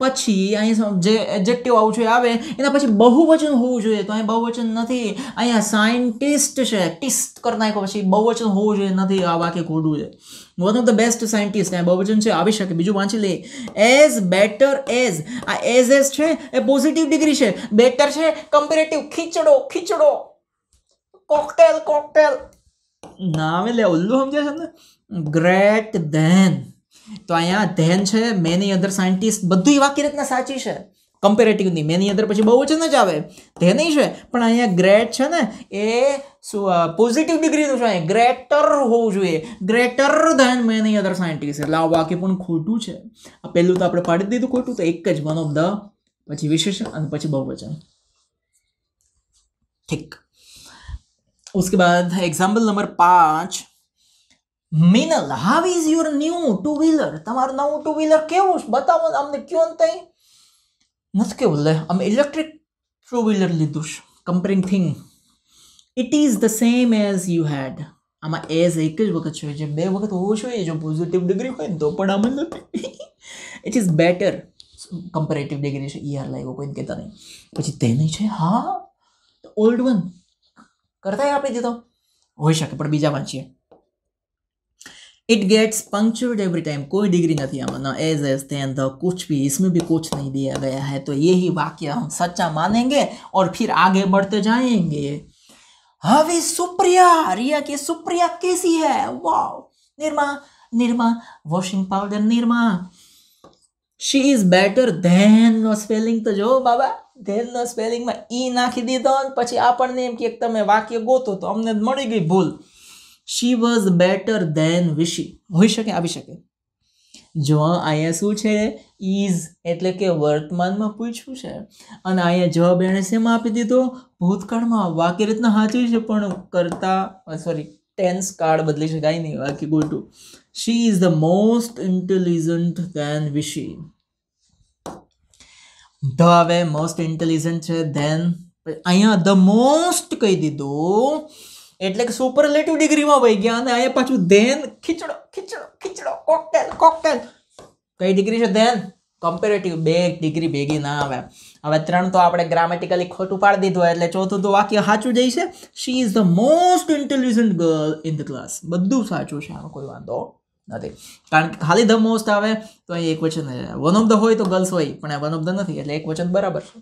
પછી અહીંયા જે એડજેક્ટિવ આવું છે આવે એના પછી બહુવચન હોવું જોઈએ તો અહીં બહુવચન નથી અહીંયા સાયન્ટિસ્ટ છે ટિસ્ટ કરી નાખ્યો પછી બહુવચન હોવું જોઈએ નથી આ વાક્ય ખોડું છે one of the best scientist આ બહુવચન છે આવી શકે બીજું વાંચી લઈએ એઝ બેટર એઝ આ એઝ એઝ છે એ પોઝિટિવ ડિગ્રી છે બેટર છે કમ્પેરેટિવ ખીચડો ખીચડો કોકટેલ કોકટેલ નામે લે ઉલ્લુ સમજે છે ને ગ્રેટ ધેન તો અહીંયા ધેન છે મેની અધર સાયન્ટિસ્ટ બધું એ વાક્ય રીતના સાચી છે કમ્પેરેટિવની મેની અંદર પછી બહુવચન જ આવે તે નહીં છે પણ અહીંયા ગ્રેટ છે ને એ પોઝિટિવ ડિગ્રીનું છે અહીંયા ગ્રેટર હોવું જોઈએ greater than many other scientist એટલે આ વાક્ય પણ ખોટું છે આ પહેલું તો આપણે પાડી દીધું ખોટું તો એક જ વન ઓફ ધ પછી વિશેષણ અને પછી બહુવચન ઠીક उसके बाद એક્ઝામ્પલ નંબર પાંચ Minal how is your new two wheeler તમારું નવું ટુ વ્હીલર કેવું બતાવો અમને કયો તઈ નથી કેવું લે અમે ઇલેક્ટ્રિક ટુ વ્હીલર લીધું છે comparing thing it is the same as you had આમાં એઝ એક જ વખત જોઈએ છે બે વખત હોવું જોઈએ જો પોઝિટિવ ડિગ્રી હોય ને તો પણ આમ નથી it is better comparative degree છે યાર લાગ્યો કોઈને કહેતા નહીં પછી તેની છે હા ઓલ્ડ વન કરતા આપી દીધો હોઈ શકે પણ બીજા વાંચીએ it gets punctured every time कोई डिग्री नहीं हमारा एज एज तेन द कुछ भी इसमें भी कुछ नहीं दिया गया है तो यही वाक्य हम सच्चा मानेंगे और फिर आगे बढ़ते जाएंगे हवी सुप्रिया रिया के सुप्रिया कैसी है wow Nirma Nirma washing powder Nirma she is is better than નો સ્પેલિંગ તો જો બાબા ધેન નો સ્પેલિંગમાં ઈ નાખી દીધો पछि પછી ने एम કે एकदम वाक्य गोतो तो અમને મળી गई भूल શી વોઝ બેટર ધેન વિશી હોઈ શકે આવી શકે જો અહીંયા શું છે ઇઝ એટલે કે વર્તમાનમાં પૂછ્યું છે અને અહીંયા જવાબ એણે શેમાં આપી દીધો ભૂતકાળમાં વાક્ય રીતના સાચવી છે પણ કરતા સોરી ટેન્સ કાર્ડ બદલી શકાય નહીં વાક્ય ગોટું she is the most intelligent than વિશી ધ આવે મોસ્ટ ઇન્ટેલિજન્ટ છે ધેન અહીંયા ધ મોસ્ટ કહી દીધું એટલે કે સુપરલેટિવ ડિગ્રીમાં વહી ગયા અને અહીંયા પાછું ધેન ખીચડો ખીચડો ખીચડો કોકટેલ કોકટેલ કઈ ડિગ્રી છે ધેન કમ્પેરેટિવ બે ડિગ્રી ભેગી ના આવે હવે ત્રણ તો આપણે ગ્રામેટિકલી ખોટું પાડી દીધું હોય એટલે ચોથું તો વાક્ય સાચું જઈ છે she is the most intelligent girl in the class બધું સાચું છે આનો કોઈ વાંધો નથી કારણ કે ખાલી ધ મોસ્ટ આવે તો અહીં એક વચન વન ઓફ ધ હોય તો ગર્લ્સ હોય પણ આ વન ઓફ ધ નથી એટલે એક વચન બરાબર છે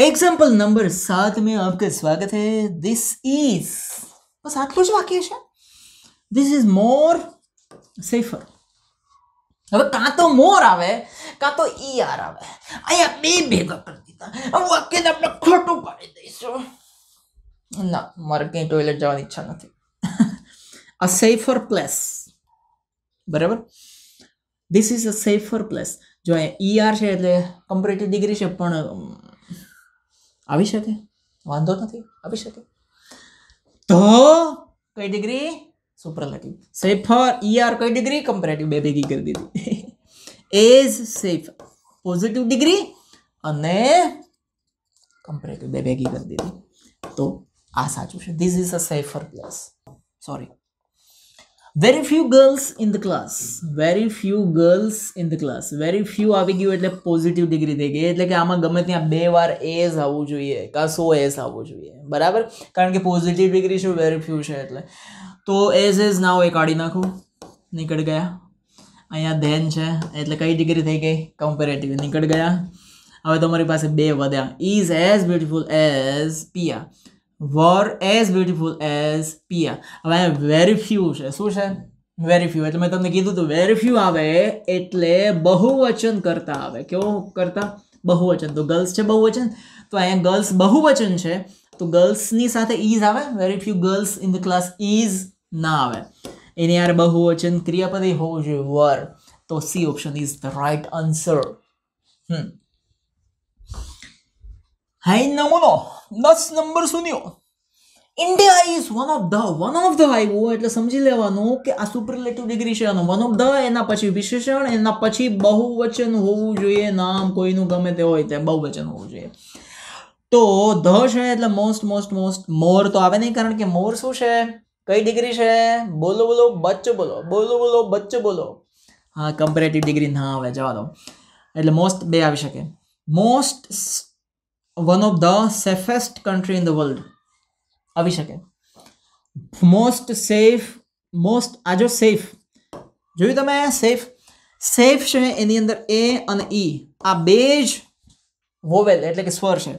એક્ઝામ્પલ નંબર સાત મેં आपका સ્વાગત है दिस ઇઝ બસ આટલું જ વાક્ય છે ધીસ ઇઝ મોર સેફર હવે કાં તો મોર આવે કાં તો ઈ આર આવે અહીંયા બે ભેગા કરી દીધા વાક્ય આપણે ખોટું પાડી દઈશું ના મારે કંઈ ટોયલેટ જવાની ઈચ્છા નથી અ સેફર પ્લેસ બરાબર this is a safer place જો અહીંયા ઈ આર છે એટલે કમ્પરેટિવ ડિગ્રી છે પણ આવી શકે વાંધો નથી આવી શકે તો કઈ ડિગ્રી સુપ્રલેટિવ સેફર ઈઆર કઈ ડિગ્રી કમ્પેરેટિવ બે ભેગી કરી દીધી એઝ સેફ પોઝિટિવ ડિગ્રી અને કમ્પેરેટિવ બે ભેગી કરી દીધી તો આ સાચું છે this is a safer place sorry very few girls in the class very few girls in the class very few આવી ગયું એટલે પોઝિટિવ ડિગ્રી થઈ ગઈ એટલે કે આમાં ગમે ત્યાં બે વાર એઝ આવવું જોઈએ કાં સો એઝ આવવું જોઈએ બરાબર કારણ કે પોઝિટિવ ડિગ્રી શું વેરી ફ્યુ છે એટલે તો એઝ એઝ ના હોય કાઢી નાખું નીકળ ગયા અહીંયા ધેન છે એટલે કઈ ડિગ્રી થઈ ગઈ કમ્પેરેટિવ નીકળ ગયા હવે તમારી પાસે બે વધ્યા ઇઝ એઝ બ્યુટિફુલ એઝ પિયા war as beautiful as pia abhay very few che so sir very few એટલે મે તમને કીધું તો very few આવે એટલે બહુવચન કરતા આવે કેમ કરતા બહુવચન તો गर्ल्स છે બહુવચન તો આયા गर्ल्स બહુવચન છે તો गर्ल्स ની સાથે ઇઝ આવે very few girls in the class is ના આવે એને આર બહુવચન ક્રિયાપદી હોવું જોઈએ war તો C option is the right answer હમ Hai નમોનો દસ નંબર સુન્યો India is one of the one of the આવ્યું એટલે સમજી લેવાનું કે આ સુપરલેટિવ ડિગ્રી છે વન ઓફ ધ એના પછી વિશેષણ એના પછી બહુવચન હોવું જોઈએ નામ કોઈનું ગમે તે હોય તે બહુવચન હોવું જોઈએ તો ધ છે એટલે મોસ્ટ મોસ્ટ મોસ્ટ મોર તો આવે નહીં કારણ કે મોર શું છે કઈ ડિગ્રી છે બોલો બોલો બચ્ચો બોલો બોલો બોલો બચ્ચો બોલો હા કમ્પેરેટિવ ડિગ્રી ના આવે જવા દો એટલે મોસ્ટ બે આવી શકે most one of the safest country in the world આવી શકે મોસ્ટ સેફ મોસ્ટ આજો સેફ જોયું તમે સેફ સેફ છે એની અંદર એ અને ઈ e. આ બે જ વોવેલ એટલે કે સ્વર છે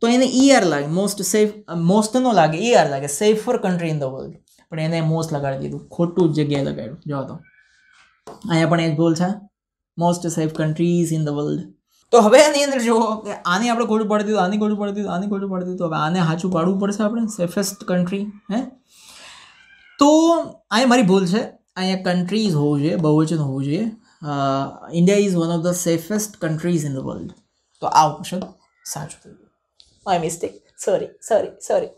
તો એને ઈ e આર લાગે મોસ્ટ સેફ મોસ્ટ નો લાગે ઈ e આર લાગે safe safer country in the world પણ એને મોસ્ટ લગાડી દીધું ખોટું જ જગ્યાએ લગાડ્યું જો તો અહીંયા પણ એ જ ભૂલ છે most safe countries in the world તો હવે આની અંદર જુઓ કે આને આપણે ખોટું પડતી દીધું આની ખોટું પડતી દીધું આની ખોટું પડતી દીધું હવે આને સાચું પાડવું પડશે આપણે સેફેસ્ટ કન્ટ્રી હે તો અહીંયા મારી ભૂલ છે અહીંયા કન્ટ્રીઝ હોવું જોઈએ બહુવચન હોવું જોઈએ India is one of the safest countries in the world તો આ ઓપ્શન સાચું થઈ ગયું my mistake sorry sorry sorry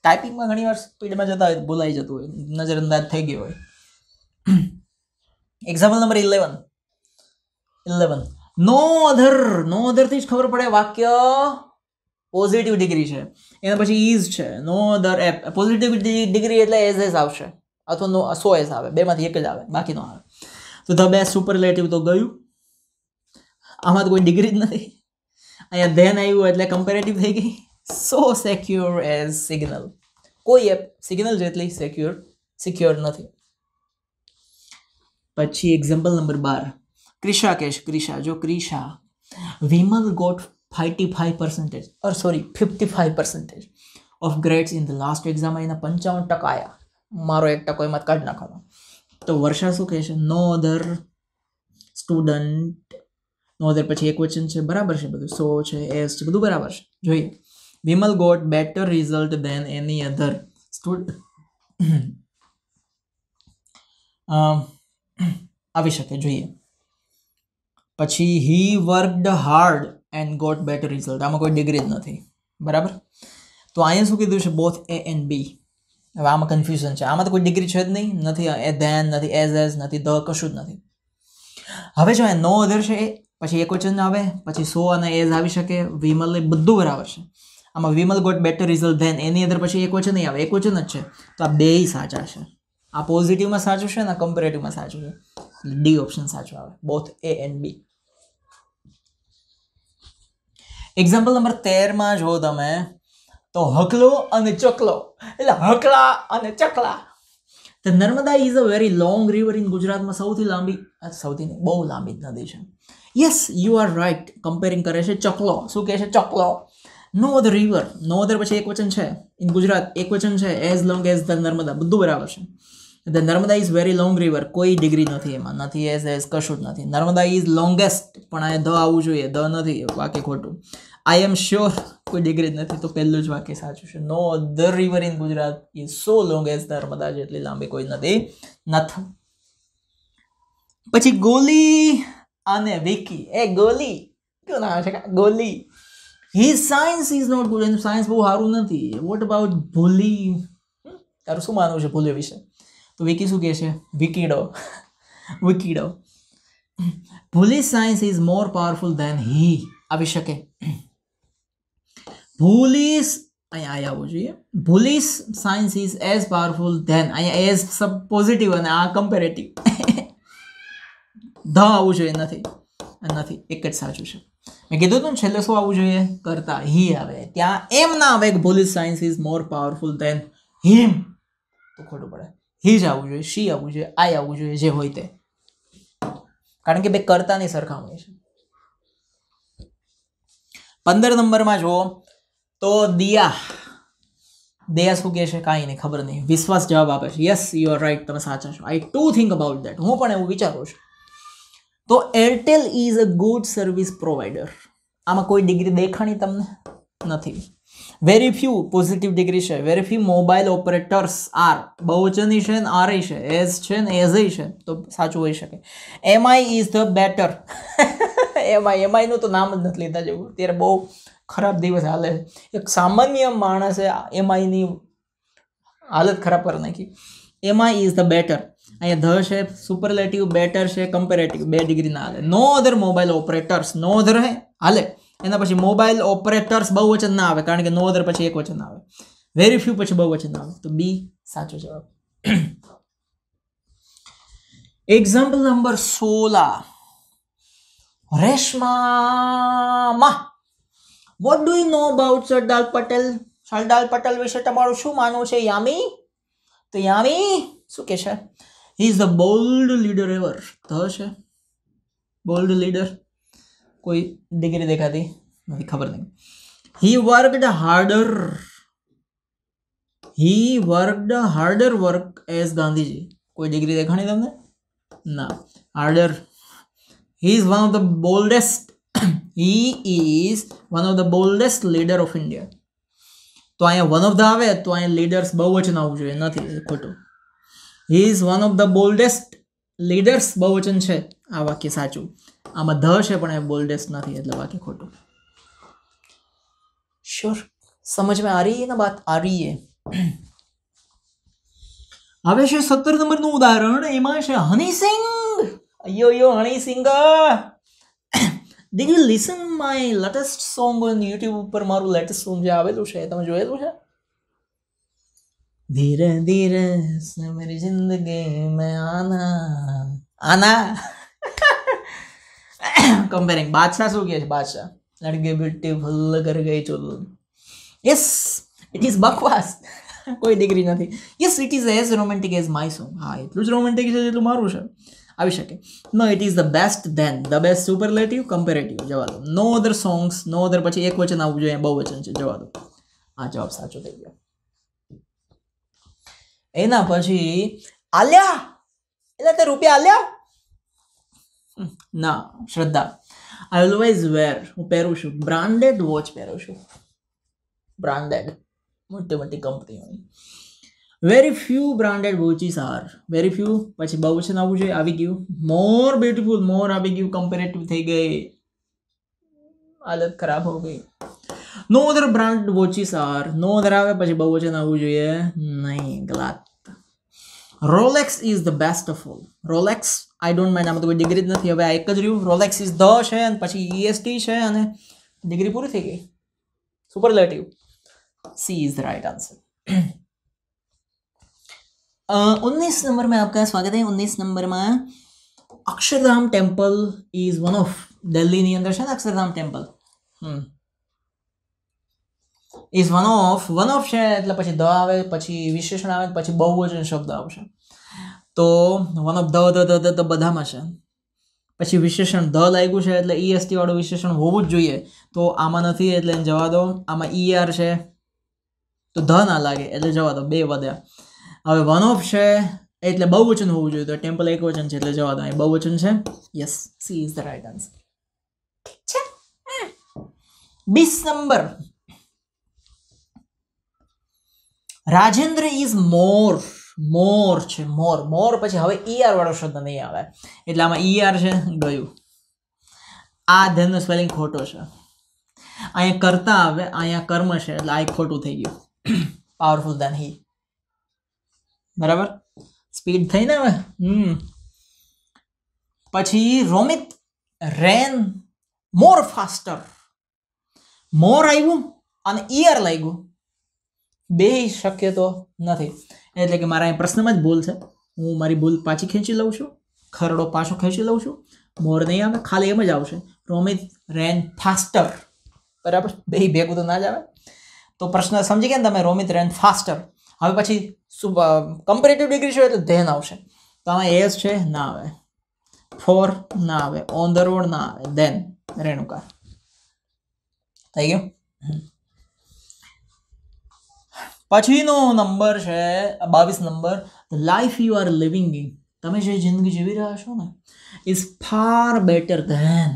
ટાઈપિંગમાં ઘણીવાર સ્પીડમાં જતા હોય ભૂલાઈ જતું હોય નજરઅંદાજ થઈ ગયો હોય example number eleven eleven no other no અધરથી જ ખબર પડે વાક્ય પોઝિટિવ ડિગ્રી છે એના પછી ઇઝ છે no other app positive degree એટલે એઝ એઝ આવશે અથવા નો સો એઝ આવે બેમાંથી એક જ આવે બાકી નો આવે તો ધ બેસ્ટ સુપરલેટિવ તો ગયું આમાં તો કોઈ ડિગ્રી જ નથી અહીંયા ધેન આવ્યું એટલે કમ્પેરેટિવ થઈ ગઈ સો સેક્યોર એઝ સિગ્નલ કોઈ એપ સિગ્નલ જેટલી સિક્યોર સિક્યોર નથી પછી એક્ઝામ્પલ નંબર બાર ક્રિશા કેશ ક્રિશા જો Krisha Vimal got fifty five percentage or sorry fifty five percentage of grades in the last એક્ઝામમાં એના પંચાવન ટકા આવ્યા મારો એક ટકો એમાં કાઢ નાખવાનો તો વર્ષા શું કહેશે નો અધર સ્ટુડન્ટ નો અધર પછી એક વચન છે બરાબર છે બધું સો છે એસ છે બધું બરાબર છે જોઈએ Vimal got better result than any other stud આવી શકે જોઈએ પછી he worked hard and got better result આમાં કોઈ ડિગ્રી જ નથી બરાબર તો અહીંયા શું કીધું છે બોથ એ એન્ડ બી હવે આમાં કન્ફ્યુઝન છે આમાં તો કોઈ ડિગ્રી છે જ નહીં નથી એ ધેન નથી એઝ એઝ નથી ધ કશું જ નથી હવે જો એ નો અધર છે પછી એક વચન આવે પછી સો અને એઝ આવી શકે વિમલ એ બધું બરાબર છે આમાં Vimal got better result than any અંદર પછી એક વચન નહીં આવે એક વચન જ છે તો આ બેય સાચા છે આ પોઝિટિવમાં સાચું છે ને કમ્પેરેટિવમાં સાચું છે ડી ઓપ્શન સાચું આવે both A and B example number તેરમાં જો તમે તો હકલો અને ચકલો એટલે હકલા અને ચકલા તો Narmada is a very long river in ગુજરાતમાં સૌથી લાંબી સૌથી બહુ લાંબી નદી છે yes you are right comparing કરે છે ચકલો શું કહે છે ચકલો નો અધર રિવર નો અધર પછી એક વચન છે ઇન ગુજરાત એક વચન છે as long as the Narmada બધું બરાબર છે the Narmada is very long river કોઈ ડિગ્રી નથી એમાં નથી એઝ એઝ કશું જ નથી નર્મદા ઇઝ લોંગેસ્ટ પણ આ ધ આવવું જોઈએ ધ નથી બાકી ખોટું આઈ એમ શ્યોર કોઈ ડિગ્રી જ નથી તો પહેલું જ વાક્ય સાચું છે no the river in Gujarat is so long as Narmada જેટલી લાંબી કોઈ નદી નથી પછી ગોલી અને વિકી એ ગોલી કેવું નામ છે ગોલી he science is not good એનું સાયન્સ બહુ સારું નથી વોટ અબાઉટ ભૂલી તારું શું માનવું છે ભૂલી વિશે તો વિકી શું કહે છે વિકીડો વિકીડો ભૂલી science is more powerful than he આવી શકે ભૂલીસ અહીંયા આવી આવવું જોઈએ ભૂલીસ science is as powerful than અહીંયા એઝ સબ પોઝિટિવ અને આ કમ્પેરેટિવ [laughs] ધ આવવું જોઈએ નથી નથી એક જ સાચું છે મેં કીધું હતું ને છેલ્લે શું આવવું જોઈએ કરતા હી આવે ત્યાં એમ ના આવે કે ભૂલીસ science is more powerful than him તો ખોટું પડે હી જ આવવું જોઈએ શી આવવું જોઈએ આઈ આવવું જોઈએ જે હોય તે કારણ કે બે કરતાની સરખામણી છે પંદર નંબરમાં જુઓ તો દિયા દયા શું કહે છે કાંઈ નહીં ખબર નહીં વિશ્વાસ જવાબ આપે છે યસ યુ આર રાઈટ તમે સાચા છો I too think about that હું પણ એવું વિચારું છું તો Airtel is a good service provider આમાં કોઈ ડિગ્રી દેખાણી તમને નથી વેરી ફ્યુ પોઝિટિવ ડિગ્રી છે very few mobile operators are બહુચની છે ને આરઈ છે એઝ છે ને એઝ છે તો સાચું હોઈ શકે MI is the better MI એમઆઈનું તો નામ જ નથી લીધા જેવું અત્યારે બહુ ખરાબ દિવસ હાલે એક સામાન્ય માણસે એમઆઈની હાલત ખરાબ કરી નાખી એમઆઈ ઇઝ ધ બેટર અહીંયા ધ છે સુપરલેટિવ બેટર છે કમ્પેરેટિવ બે ડિગ્રીના હાલે નો અધર મોબાઈલ ઓપરેટર્સ નો અધર હે હાલે એના પછી મોબાઈલ ઓપરેટર્સ બહુ વચન ના આવે કારણ કે નો અધર પછી એક વચન આવે વેરી ફ્યુ પછી બહુ વચન આવે તો બી સાચો જવાબ એક્ઝામ્પલ નંબર સોલા Reshma what do you know about Sardar Patel Sardar Patel વિશે તમારું શું માનવું છે યામી તો યામી શું કે છે he is the bold leader ever the છે બોલ્ડ લીડર કોઈ ડિગ્રી દેખાતી નથી ખબર નહીં he worked harder he worked harder work as Gandhiji કોઈ ડિગ્રી દેખાણી તમને ના harder he is one of the boldest he is one of the boldest leader of India તો અહીંયા વન ઓફ ધ આવે તો અહીંયા લીડર્સ બહુ જ આવવું જોઈએ નથી ખોટું he is one of the boldest leaders બહુવચન છે આ વાક્ય સાચું આમાં ધ છે પણ એ બોલ્ડેસ્ટ નથી એટલે વાક્ય ખોટું શ્યોર સમજમાં આ રહી ના વાત આ રહી હવે છે સત્તર નંબરનું ઉદાહરણ એમાં છે હનીસિંગ અયો યો Honey Singh did you listen my latest song on YouTube ઉપર મારું લેટેસ્ટ સોંગ જે આવેલું છે તમે જોયેલું છે ધીરે ધીરે મેરી જિંદગી મેં આના આના કમ્પેરિંગ બાદશાહ શું કહે છે બાદશાહ લડકે બ્યુટીફુલ કર ગઈ ચોલું યસ ઇટ ઇઝ બકવાસ કોઈ ડિગ્રી નથી yes it is as romantic as my song હા એટલું જ રોમેન્ટિક છે જેટલું મારું છે આવી શકે no it is the best than the best superlative comparative જવા દો નો અધર સોંગ્સ નો અધર પછી એક વચન આવવું જોઈએ બહુ વચન છે જવા દો આ જવાબ સાચો થઈ ગયો એના પછી આલ્યા એટલે તે રૂપિયા આલ્યા ના શ્રદ્ધા આઈ ઓલવેઝ વેર હું પહેરું છું બ્રાન્ડેડ વોચ પહેરું છું બ્રાન્ડેડ મોટી મોટી કંપનીઓની very few branded watches are very few પછી બહુ બહુચન આવવું જોઈએ આવી ગયું મોર બ્યુટીફુલ મોર આવી ગયું કમ્પેરેટિવ થઈ ગઈ હાલત ખરાબ હો ગઈ no other brand watches are no other આવે પછી બહુ બહુચન આવવું જોઈએ નહીં ગલાત Rolex is the best of all Rolex I don't mind આમાં તો કોઈ ડિગ્રી જ નથી હવે આ એક જ રહ્યું રોલેક્સ ઇઝ ધ છે અને પછી ઈએસટી છે અને ડિગ્રી પૂરી થઈ ગઈ super superlative C is the right answer उन्नीस नंबर में आपका स्वागत है उन्नीस नंबर Akshardham temple is one of દિલ્હીની અંદર છે ને Akshardham temple is one of one of છે એટલે પછી ધ આવે પછી વિશેષણ આવે પછી બહુ જ શબ્દ આવશે તો one of the the the તો બધામાં છે પછી વિશેષણ ધ લાગ્યું છે એટલે ઈએસટી વાળું વિશેષણ હોવું જ જોઈએ તો આમાં નથી એટલે જવા દો આમાં ઈઆર e છે તો ધ ના લાગે એટલે જવા દો બે વધ્યા હવે વન ઓફ છે એટલે બહુવચન હોવું જોઈએ તો ટેમ્પલ એક વચન છે એટલે જવા દો અહીં બહુવચન છે yes C is the right answer છે બીસ number Rajendra is more more છે મોર મોર પછી હવે ઈઆર e વાળો શબ્દ નહીં આવે એટલે આમાં ઈઆર e છે ગયું આ ધનનો સ્પેલિંગ ખોટો છે અહીંયા કરતા આવે અહીંયા કર્મ છે એટલે આ ખોટું થઈ ગયું પાવરફુલ ધન હી બરાબર સ્પીડ થઈને હવે હમ પછી રોમિત રેન મોર ફાસ્ટર મોર આવ્યું અને ઇયર લાગ્યું બે શક્ય તો નથી એટલે કે મારા અહીં પ્રશ્નમાં જ ભૂલ છે હું મારી ભૂલ પાછી ખેંચી લઉં છું ખરડો પાછો ખેંચી લઉં છું મોર નહીં આવે ખાલી એમ જ આવશે રોમિત રેન ફાસ્ટર બરાબર બે ભેગું તો ના જ આવે તો પ્રશ્ન સમજી ગયા ને તમે રોમિત રેન ફાસ્ટર હવે પછી શું કમ્પેરેટિવ ડિગ્રી છે એટલે ધેન આવશે તો આમાં એસ છે ના આવે ફોર ના આવે ઓન ધ રોડ ના આવે ધેન રેણુકા થઈ ગયું પછીનો નંબર છે બાવીસ number life you are living in તમે જે જિંદગી જીવી રહ્યા છો ને is far better than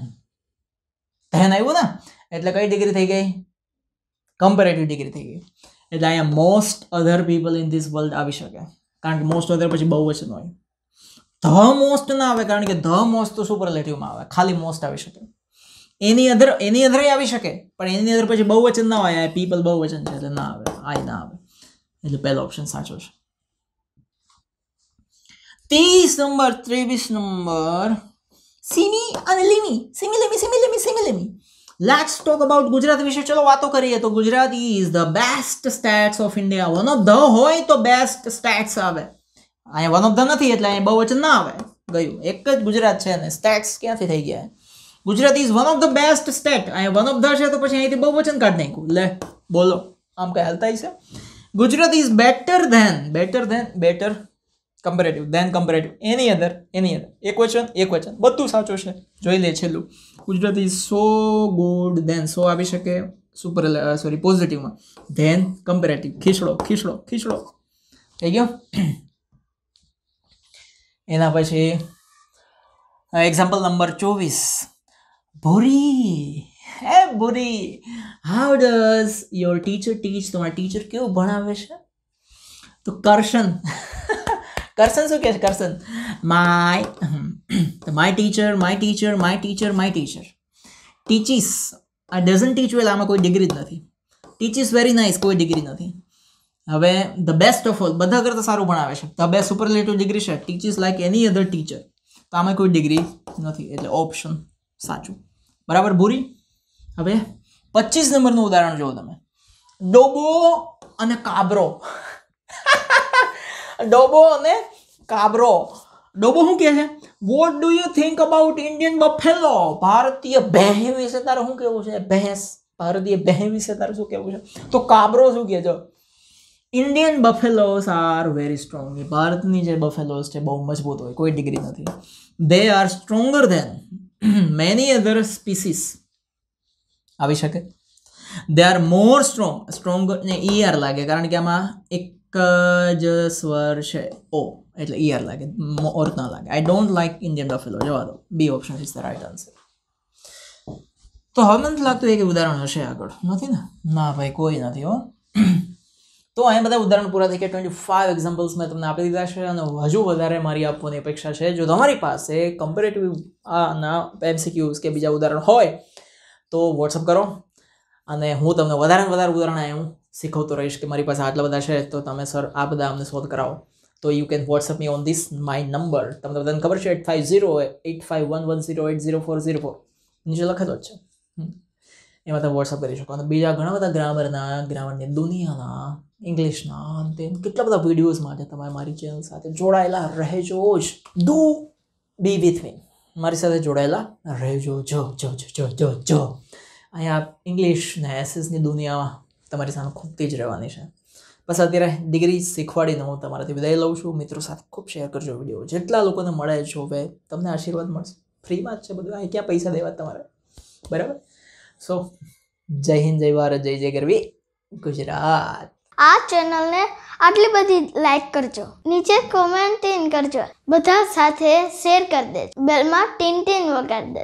than આવ્યું ને એટલે કઈ ડિગ્રી થઈ ગઈ કમ્પેરેટિવ ડિગ્રી થઈ ગઈ એટલે અહીંયા most other people in this world આવી શકે કારણ કે મોસ્ટ અધર પછી બહુ વચન હોય ધ મોસ્ટ ના આવે કારણ કે ધ મોસ્ટ તો લેટિવમાં આવે ખાલી મોસ્ટ આવી શકે એની અધર એની અધરે આવી શકે પણ એની અંદર પછી બહુ વચન ના હોય પીપલ બહુ વચન છે એટલે ના આવે આય ના આવે એટલે પહેલો ઓપ્શન સાચો છે ત્રીસ નંબર ત્રેવીસ નંબર સિમી અને Limi Simi Limi Simi Limi Simi Limi let's talk about Gujarat વિશે ચલો વાતો કરીએ તો Gujarat is the best states of India one of the હોય તો બેસ્ટ સ્ટેટ્સ આવે અહીંયા વન ઓફ ધ નથી એટલે અહીંયા બહુ જ ના આવે ગયું એક જ ગુજરાત છે ને સ્ટેટ્સ ક્યાંથી થઈ ગયા Gujarat is one of the best state અહીંયા વન ઓફ ધ છે તો પછી અહીંથી બહુ વચન કાઢ નાખ્યું લે બોલો આમ કઈ હાલતા છે Gujarat is better than better than better comparative than comparative એની અંદર એની અંદર એક વચન એક વચન બધું સાચું છે જોઈ લે છેલ્લું ગુજરાતી સો ગુડ દેન સો આવી શકે સુપર સોરી પોઝિટિવમાં ધેન કમ્પેરેટિવ ખીચડો ખીચડો ખીચડો થઈ ગયો એના પછી એક્ઝામ્પલ નંબર ચોવીસ Bhuri hey Bhuri how does your teacher teach તમારા ટીચર કેવું ભણાવે છે તો કરશન [laughs] કરશન શું કહે છે Karshan my my teacher my teacher my teacher my teacher teaches આ ડઝન ટીચ વેલ આમાં કોઈ ડિગ્રી જ નથી ટીચીસ વેરી નાઇસ કોઈ ડિગ્રી નથી હવે ધ બેસ્ટ ઓફ ઓલ બધા કરતાં સારું ભણાવે છે ધ બેસ્ટ સુપરલેટિવ ડિગ્રી છે teaches like any other teacher તો આમાં કોઈ ડિગ્રી નથી એટલે ઓપ્શન સાચું બરાબર ભૂરી હવે પચીસ નંબરનું ઉદાહરણ જુઓ તમે ડોબો અને કાબરો [laughs] ડોબો અને કાબરો ડોબો શું કહે છે what do you think about Indian buffalo ભારતીય ભેહ વિશે તારે શું કહેવું છે ભેંસ ભારતીય ભેહ વિશે તારે શું કહેવું છે તો કાબરો શું કહે છે Indian buffaloes are very strong ભારતની જે બફેલોસ છે બહુ મજબૂત હોય કોઈ ડિગ્રી નથી they are stronger than many other species આવી શકે they are more strong stronger ને ઈ e આર લાગે કારણ કે આમાં એક જ સ્વર છે ઓ એટલે ઈયર લાગે ઓર ના લાગે I don't like Indian buffalo જવા દો B option is the right answer તો હવે મને લાગતું એક ઉદાહરણ હશે આગળ નથી ને ના ભાઈ કોઈ નથી હો તો અહીંયા બધા ઉદાહરણ પૂરા થઈ કે ટ્વેન્ટી ફાઇવ એક્ઝામ્પલ્સ મેં તમને આપી દીધા છે અને હજુ વધારે મારી આપવાની અપેક્ષા છે જો તમારી પાસે કમ્પેરેટિવ આના એમસીક્યુઝ કે બીજા ઉદાહરણ હોય તો વોટ્સઅપ કરો અને હું તમને વધારે વધારે ઉદાહરણ આવ્યું શીખવતો રહીશ કે મારી પાસે આટલા બધા છે તો તમે સર આ બધા અમને શોધ કરાવો તો you can WhatsApp me on this my number તમને બધાને ખબર છે eight five zero eight five one one zero eight zero four zero four નીચે લખેલો જ છે એમાં તમે વોટ્સઅપ કરી શકો અને બીજા ઘણા બધા ગ્રામરના ગ્રામરની દુનિયાના ઇંગ્લિશના તેમ કેટલા બધા વિડીયોઝ માટે તમે મારી ચેનલ સાથે જોડાયેલા રહેજો જ ડુ બી વિથ મી મારી સાથે જોડાયેલા રહેજો જો જો જો જો જો અહીંયા ઇંગ્લિશ ને એસએસની દુનિયામાં તમારી સામે ખૂબ જ રહેવાની છે બસ અત્યારે ડિગ્રી શીખવાડીને હું તમારાથી વિદાય લઉં છું મિત્રો સાથે ખૂબ શેર કરજો વિડીયો જેટલા લોકોને મળે હવે તમને આશીર્વાદ મળશે ફ્રીમાં જ છે બધું અહીં ક્યાં પૈસા દેવા તમારે બરાબર સો જય હિન્દ જય ભારત જય જય ગરવી ગુજરાત આ ચેનલને આટલી બધી લાઇક કરજો નીચે કોમેન્ટ ટીન કરજો બધા સાથે શેર કરી દેજો બેલમાં ટીન ટીન વગાડી દેજો